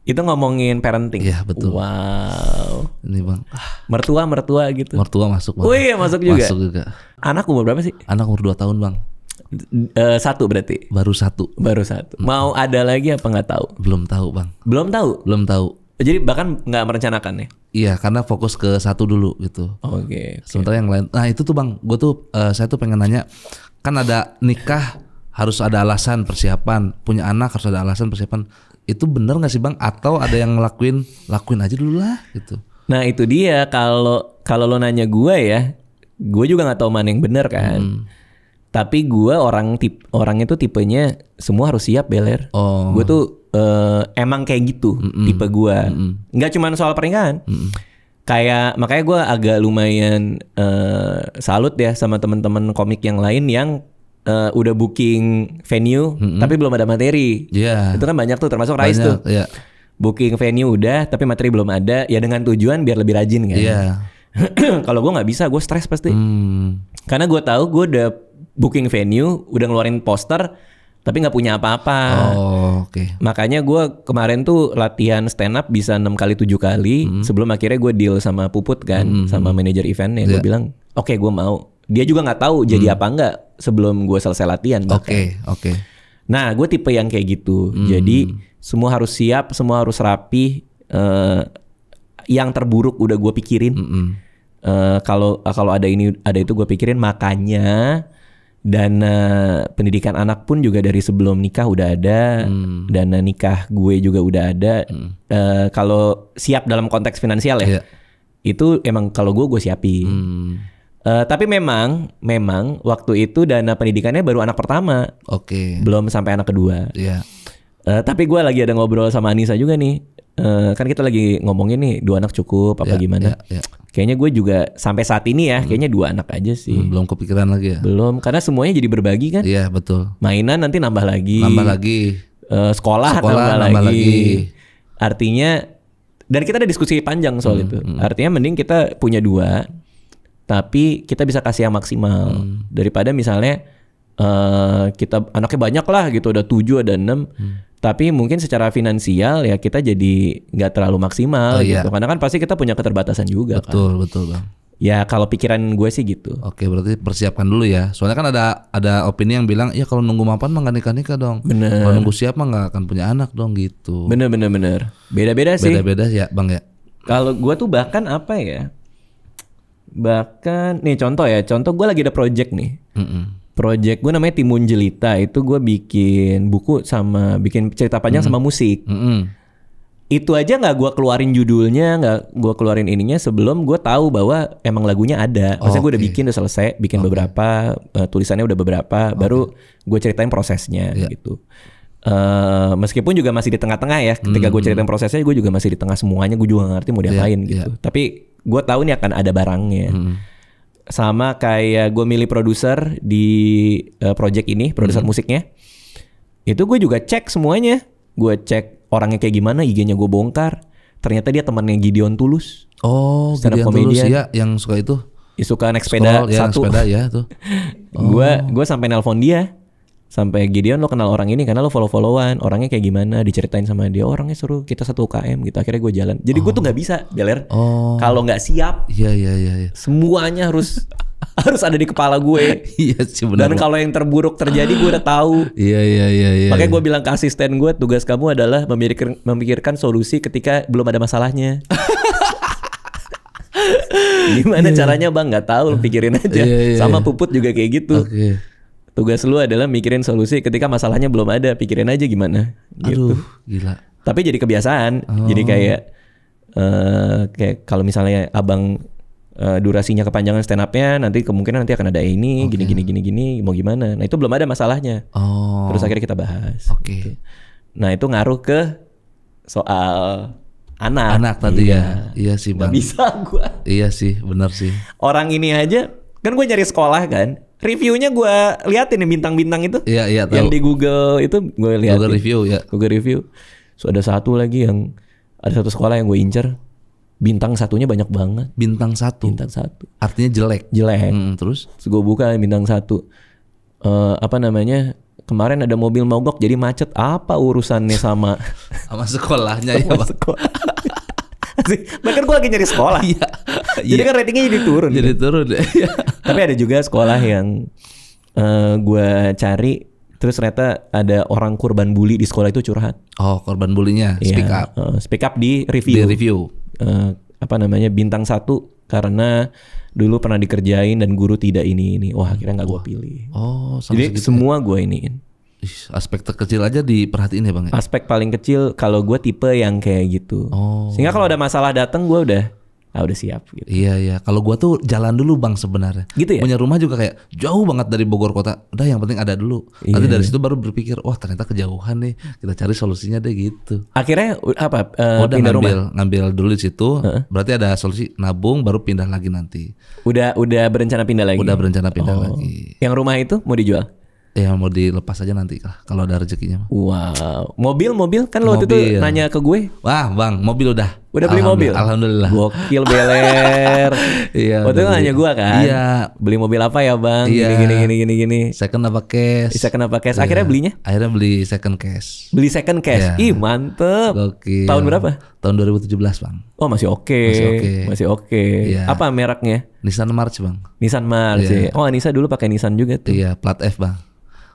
itu ngomongin parenting. Iya, betul. Wow. Ini, Bang. Mertua, mertua gitu. Mertua masuk, Bang. Oh iya, masuk juga. Masuk juga. Anak umur berapa sih? Anak umur 2 tahun, Bang. Uh, satu berarti baru satu baru satu hmm. mau ada lagi apa nggak tahu belum tahu bang belum tahu belum tahu oh, jadi bahkan nggak merencanakan ya? Iya, karena fokus ke satu dulu gitu. Oh, oke. Okay, okay. Sementara yang lain, nah itu tuh bang, gue tuh uh, saya tuh pengen nanya, kan ada nikah harus ada alasan persiapan, punya anak harus ada alasan persiapan itu bener gak sih bang? Atau ada yang ngelakuin lakuin aja dulu lah gitu. Nah itu dia kalau kalau lo nanya gue ya, gue juga nggak tahu mana yang bener kan. Hmm. Tapi gue orang tip orang itu tipenya semua harus siap beler. Oh. Gue tuh uh, emang kayak gitu mm -mm. tipe gue. Mm Nggak cuma soal pernikahan. Kayak makanya gue agak lumayan uh, salut ya sama teman-teman komik yang lain yang uh, udah booking venue mm -hmm. tapi belum ada materi. Yeah. Itu kan banyak tuh termasuk Rise tuh. Yeah. Booking venue udah tapi materi belum ada ya dengan tujuan biar lebih rajin kan. Yeah. Iya. Kalau gue nggak bisa gue stres pasti. Mm. Karena gue tahu gue udah booking venue udah ngeluarin poster tapi nggak punya apa-apa. Oh, Okay. Makanya gue kemarin tuh latihan stand up bisa enam kali tujuh kali mm. sebelum akhirnya gue deal sama Puput kan mm. sama hmm. manajer eventnya yeah. gue iya. bilang oke gue mau dia juga nggak tahu jadi hmm. apa enggak sebelum gue selesai latihan. Oke, oke. Okay, okay. Nah, gue tipe yang kayak gitu. Hmm. Jadi semua harus siap, semua harus rapi. Uh, yang terburuk udah gue pikirin. Hmm, hmm. Eh, kalau hmm. uh, kalau ada ini ada itu gue pikirin. Makanya dana eh, pendidikan anak pun juga dari sebelum nikah udah ada. Hmm. Dana nikah gue juga udah ada. Hmm. Uh, kalau siap dalam konteks finansial ya, yeah. itu emang kalau gue gue siapin. Hmm Uh, tapi memang, memang waktu itu dana pendidikannya baru anak pertama. Oke. Okay. Belum sampai anak kedua. Iya. Yeah. Uh, tapi gue lagi ada ngobrol sama Anissa juga nih. Uh, kan kita lagi ngomongin nih dua anak cukup apa yeah, gimana? Yeah, yeah. Kayaknya gue juga sampai saat ini ya, hmm. kayaknya dua anak aja sih. Hmm, belum kepikiran lagi ya? Belum, karena semuanya jadi berbagi kan? Iya yeah, betul. Mainan nanti nambah lagi. Nambah lagi. Uh, sekolah, sekolah nambah, nambah lagi. lagi. Artinya, dan kita ada diskusi panjang soal hmm, itu. Hmm. Artinya mending kita punya dua tapi kita bisa kasih yang maksimal hmm. daripada misalnya uh, kita anaknya banyak lah gitu ada tujuh ada enam hmm. tapi mungkin secara finansial ya kita jadi nggak terlalu maksimal oh, iya. gitu iya. karena kan pasti kita punya keterbatasan juga kan. betul kan. betul bang Ya kalau pikiran gue sih gitu. Oke berarti persiapkan dulu ya. Soalnya kan ada ada opini yang bilang ya kalau nunggu mapan mah nggak nikah nikah dong. Bener. Kalau nunggu siapa nggak akan punya anak dong gitu. Bener bener bener. Beda beda sih. Beda beda sih ya bang ya. Kalau gue tuh bahkan apa ya bahkan nih contoh ya contoh gue lagi ada project nih mm -mm. project gue namanya Timun Jelita itu gue bikin buku sama bikin cerita panjang mm -mm. sama musik mm -mm. itu aja nggak gue keluarin judulnya nggak gue keluarin ininya sebelum gue tahu bahwa emang lagunya ada maksudnya okay. gue udah bikin udah selesai bikin okay. beberapa uh, tulisannya udah beberapa okay. baru gue ceritain prosesnya yeah. gitu Uh, meskipun juga masih di tengah-tengah ya, ketika mm -hmm. gue ceritain prosesnya, gue juga masih di tengah semuanya, gue juga gak ngerti mau diapain yeah, gitu. Yeah. Tapi gue tahu nih akan ada barangnya. Hmm. Sama kayak gue milih produser di uh, project ini, produser hmm. musiknya. Itu gue juga cek semuanya. Gue cek orangnya kayak gimana, IG-nya gue bongkar. Ternyata dia temannya Gideon Tulus. Oh, Gideon Tulus ya yang suka itu. Ya, suka naik sepeda Scroll, iya, ya, satu. ya Oh. gue gue sampai nelpon dia sampai Gideon lo kenal orang ini karena lo follow followan orangnya kayak gimana diceritain sama dia orangnya suruh kita satu UKM gitu akhirnya gue jalan jadi oh. gue tuh nggak bisa Beler oh. kalau nggak siap iya iya iya ya. semuanya harus harus ada di kepala gue iya sih dan kalau yang terburuk terjadi gue udah tahu iya iya iya ya makanya iya. gue bilang ke asisten gue tugas kamu adalah memikirkan memikirkan solusi ketika belum ada masalahnya gimana yeah. caranya bang nggak tahu pikirin iya, aja yeah, yeah, sama puput juga kayak gitu okay tugas lu adalah mikirin solusi ketika masalahnya belum ada pikirin aja gimana gitu Aduh, gila tapi jadi kebiasaan oh. jadi kayak uh, kayak kalau misalnya abang uh, durasinya kepanjangan stand upnya nanti kemungkinan nanti akan ada ini okay. gini gini gini gini mau gimana nah itu belum ada masalahnya oh. terus akhirnya kita bahas oke okay. gitu. nah itu ngaruh ke soal anak anak tadi iya. ya iya, iya sih bang Gak bisa gua iya sih benar sih orang ini aja kan gue nyari sekolah kan reviewnya gue liatin nih bintang-bintang itu. Iya iya. Tahu. Yang di Google itu gue liatin. Google review ya. Google review. So ada satu lagi yang ada satu sekolah yang gue incer bintang satunya banyak banget. Bintang satu. Bintang satu. Artinya jelek. Jelek. Hmm, terus? terus gue buka bintang satu. Uh, apa namanya? Kemarin ada mobil mogok jadi macet. Apa urusannya sama? sama sekolahnya iya, sama ya Sekolah. Bahkan gue lagi nyari sekolah. Iya. jadi iya. kan ratingnya jadi turun. Jadi gitu. turun. Ya. Iya. Tapi ada juga sekolah yang uh, eh, gue cari terus ternyata ada orang korban bully di sekolah itu curhat. Oh, korban bulinya yeah. speak up. Uh, speak up di review. Di review. Uh, apa namanya bintang satu karena dulu pernah dikerjain dan guru tidak ini ini. Wah, akhirnya nggak gue pilih. Oh, sama Jadi segitu. Ya? semua gue iniin aspek terkecil aja diperhatiin ya bang. Ya? Aspek paling kecil kalau gue tipe yang kayak gitu. Oh. Sehingga kalau ada masalah datang gue udah ah udah siap gitu. Iya iya. Kalau gue tuh jalan dulu bang sebenarnya. Gitu ya. Punya rumah juga kayak jauh banget dari Bogor kota. Udah yang penting ada dulu. Iya, Nanti dari iya. situ baru berpikir, wah ternyata kejauhan nih. Kita cari solusinya deh gitu. Akhirnya apa? Uh, udah pindah ngambil rumah? ngambil dulu di situ. Uh-huh. Berarti ada solusi nabung baru pindah lagi nanti. Udah udah berencana pindah lagi. Udah berencana pindah oh. lagi. Yang rumah itu mau dijual? Ya mau dilepas aja nanti lah kalau ada rezekinya. Wow, mobil mobil kan lo waktu itu nanya ke gue. Wah bang, mobil udah. Udah beli mobil. Alhamdulillah. Gokil beler. iya. Waktu itu nanya gue kan. Iya. Beli mobil apa ya bang? Iya. Gini gini gini gini gini. Second apa cash? Second apa cash? Iya. Akhirnya iya. belinya? Akhirnya beli second cash. Beli second cash. Iya. Ih mantep. Gokil. Tahun berapa? Tahun 2017 bang. Oh masih oke. Okay. Masih oke. Okay. Masih oke. Okay. Iya. Apa mereknya? Nissan March bang. Nissan March. Iya. Ya. Oh Anissa dulu pakai Nissan juga tuh. Iya plat F bang.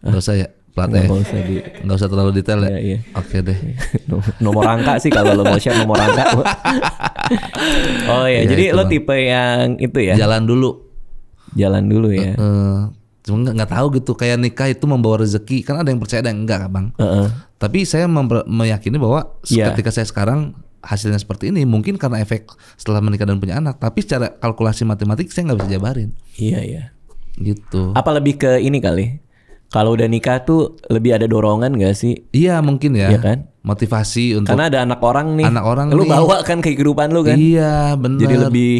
Gak usah ya platnya. Gak usah di... Gak usah terlalu detail ya. Iya, iya. Oke okay deh. Iya. nomor angka sih kalau lo mau share nomor angka. oh iya, ya, jadi lo tipe yang itu ya. Jalan dulu. Jalan dulu ya. Uh, uh, cuma nggak nggak tahu gitu kayak nikah itu membawa rezeki kan ada yang percaya ada yang enggak kan bang uh -uh. tapi saya meyakini bahwa yeah. ketika saya sekarang hasilnya seperti ini mungkin karena efek setelah menikah dan punya anak tapi secara kalkulasi matematik saya nggak bisa jabarin iya iya gitu apa lebih ke ini kali kalau udah nikah tuh lebih ada dorongan gak sih? Iya mungkin ya. Iya kan? Motivasi untuk Karena ada anak orang nih. Anak orang lu nih. bawa kan ke kehidupan lu kan? Iya, benar. Jadi lebih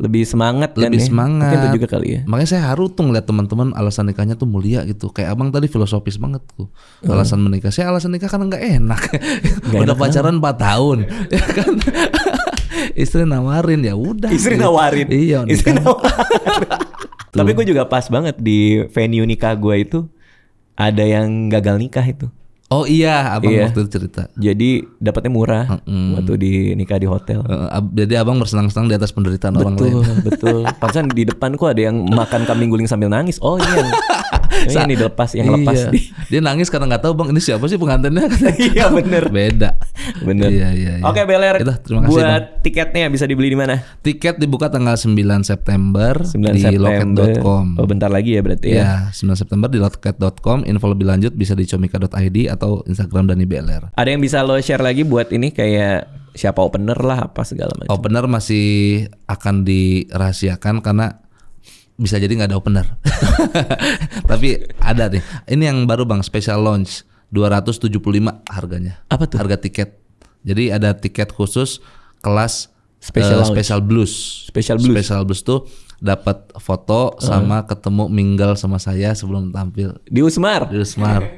lebih semangat lebih kan lebih ya? semangat Mungkin itu juga kali ya makanya saya haru tuh ngeliat teman-teman alasan nikahnya tuh mulia gitu kayak abang tadi filosofis banget tuh alasan menikah saya alasan nikah karena nggak enak gak udah enak pacaran empat tahun ya kan istri nawarin ya udah istri gitu. nawarin iya istri nawarin Gitu. Tapi gue juga pas banget di venue nikah gue itu ada yang gagal nikah itu. Oh iya, abang iya. waktu itu cerita. Jadi dapatnya murah mm. waktu di nikah di hotel. Uh, jadi abang bersenang-senang di atas penderitaan betul, orang lain. Betul, betul. Pasan di depan kok ada yang makan kambing guling sambil nangis. Oh iya, Sa yang dilepas, yang iya. lepas. Dia nangis karena nggak tahu bang ini siapa sih pengantinnya. iya bener. Beda. Bener. Iya, iya, iya. Oke Beler. Itulah, terima kasih. Buat bang. tiketnya bisa dibeli di mana? Tiket dibuka tanggal 9 September 9 di loket.com. Oh bentar lagi ya berarti ya. ya 9 September di loket.com. Info lebih lanjut bisa di comika.id atau Instagram Dani Beler. Ada yang bisa lo share lagi buat ini kayak siapa opener lah apa segala macam. Opener masih akan dirahasiakan karena bisa jadi nggak ada opener. Tapi ada nih. Ini yang baru Bang special launch 275 harganya. Apa tuh? Harga tiket. Jadi ada tiket khusus kelas special uh, special blues. Special blues. Special blues tuh dapat foto sama ketemu minggal sama saya sebelum tampil. Di Usmar. Di Usmar.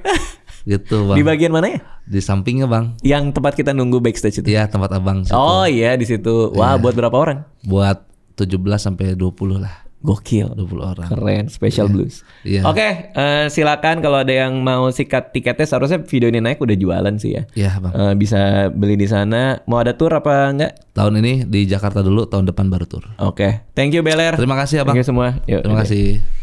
gitu bang. Di bagian mana ya? Di sampingnya bang. Yang tempat kita nunggu backstage itu. Iya tempat abang. Situ. Oh iya di situ. Wah yeah. buat berapa orang? Buat 17 sampai 20 lah. Gokil. 20 orang. Keren, special yeah. blues. Yeah. Oke, okay, uh, eh, silakan kalau ada yang mau sikat tiketnya seharusnya video ini naik udah jualan sih ya. Iya, yeah, Bang. Uh, bisa beli di sana. Mau ada tour apa enggak? Tahun ini di Jakarta dulu, tahun depan baru tour. Oke. Okay. Thank you Beler. Terima kasih ya, Bang. Thank you semua. Yuk, Terima okay. kasih.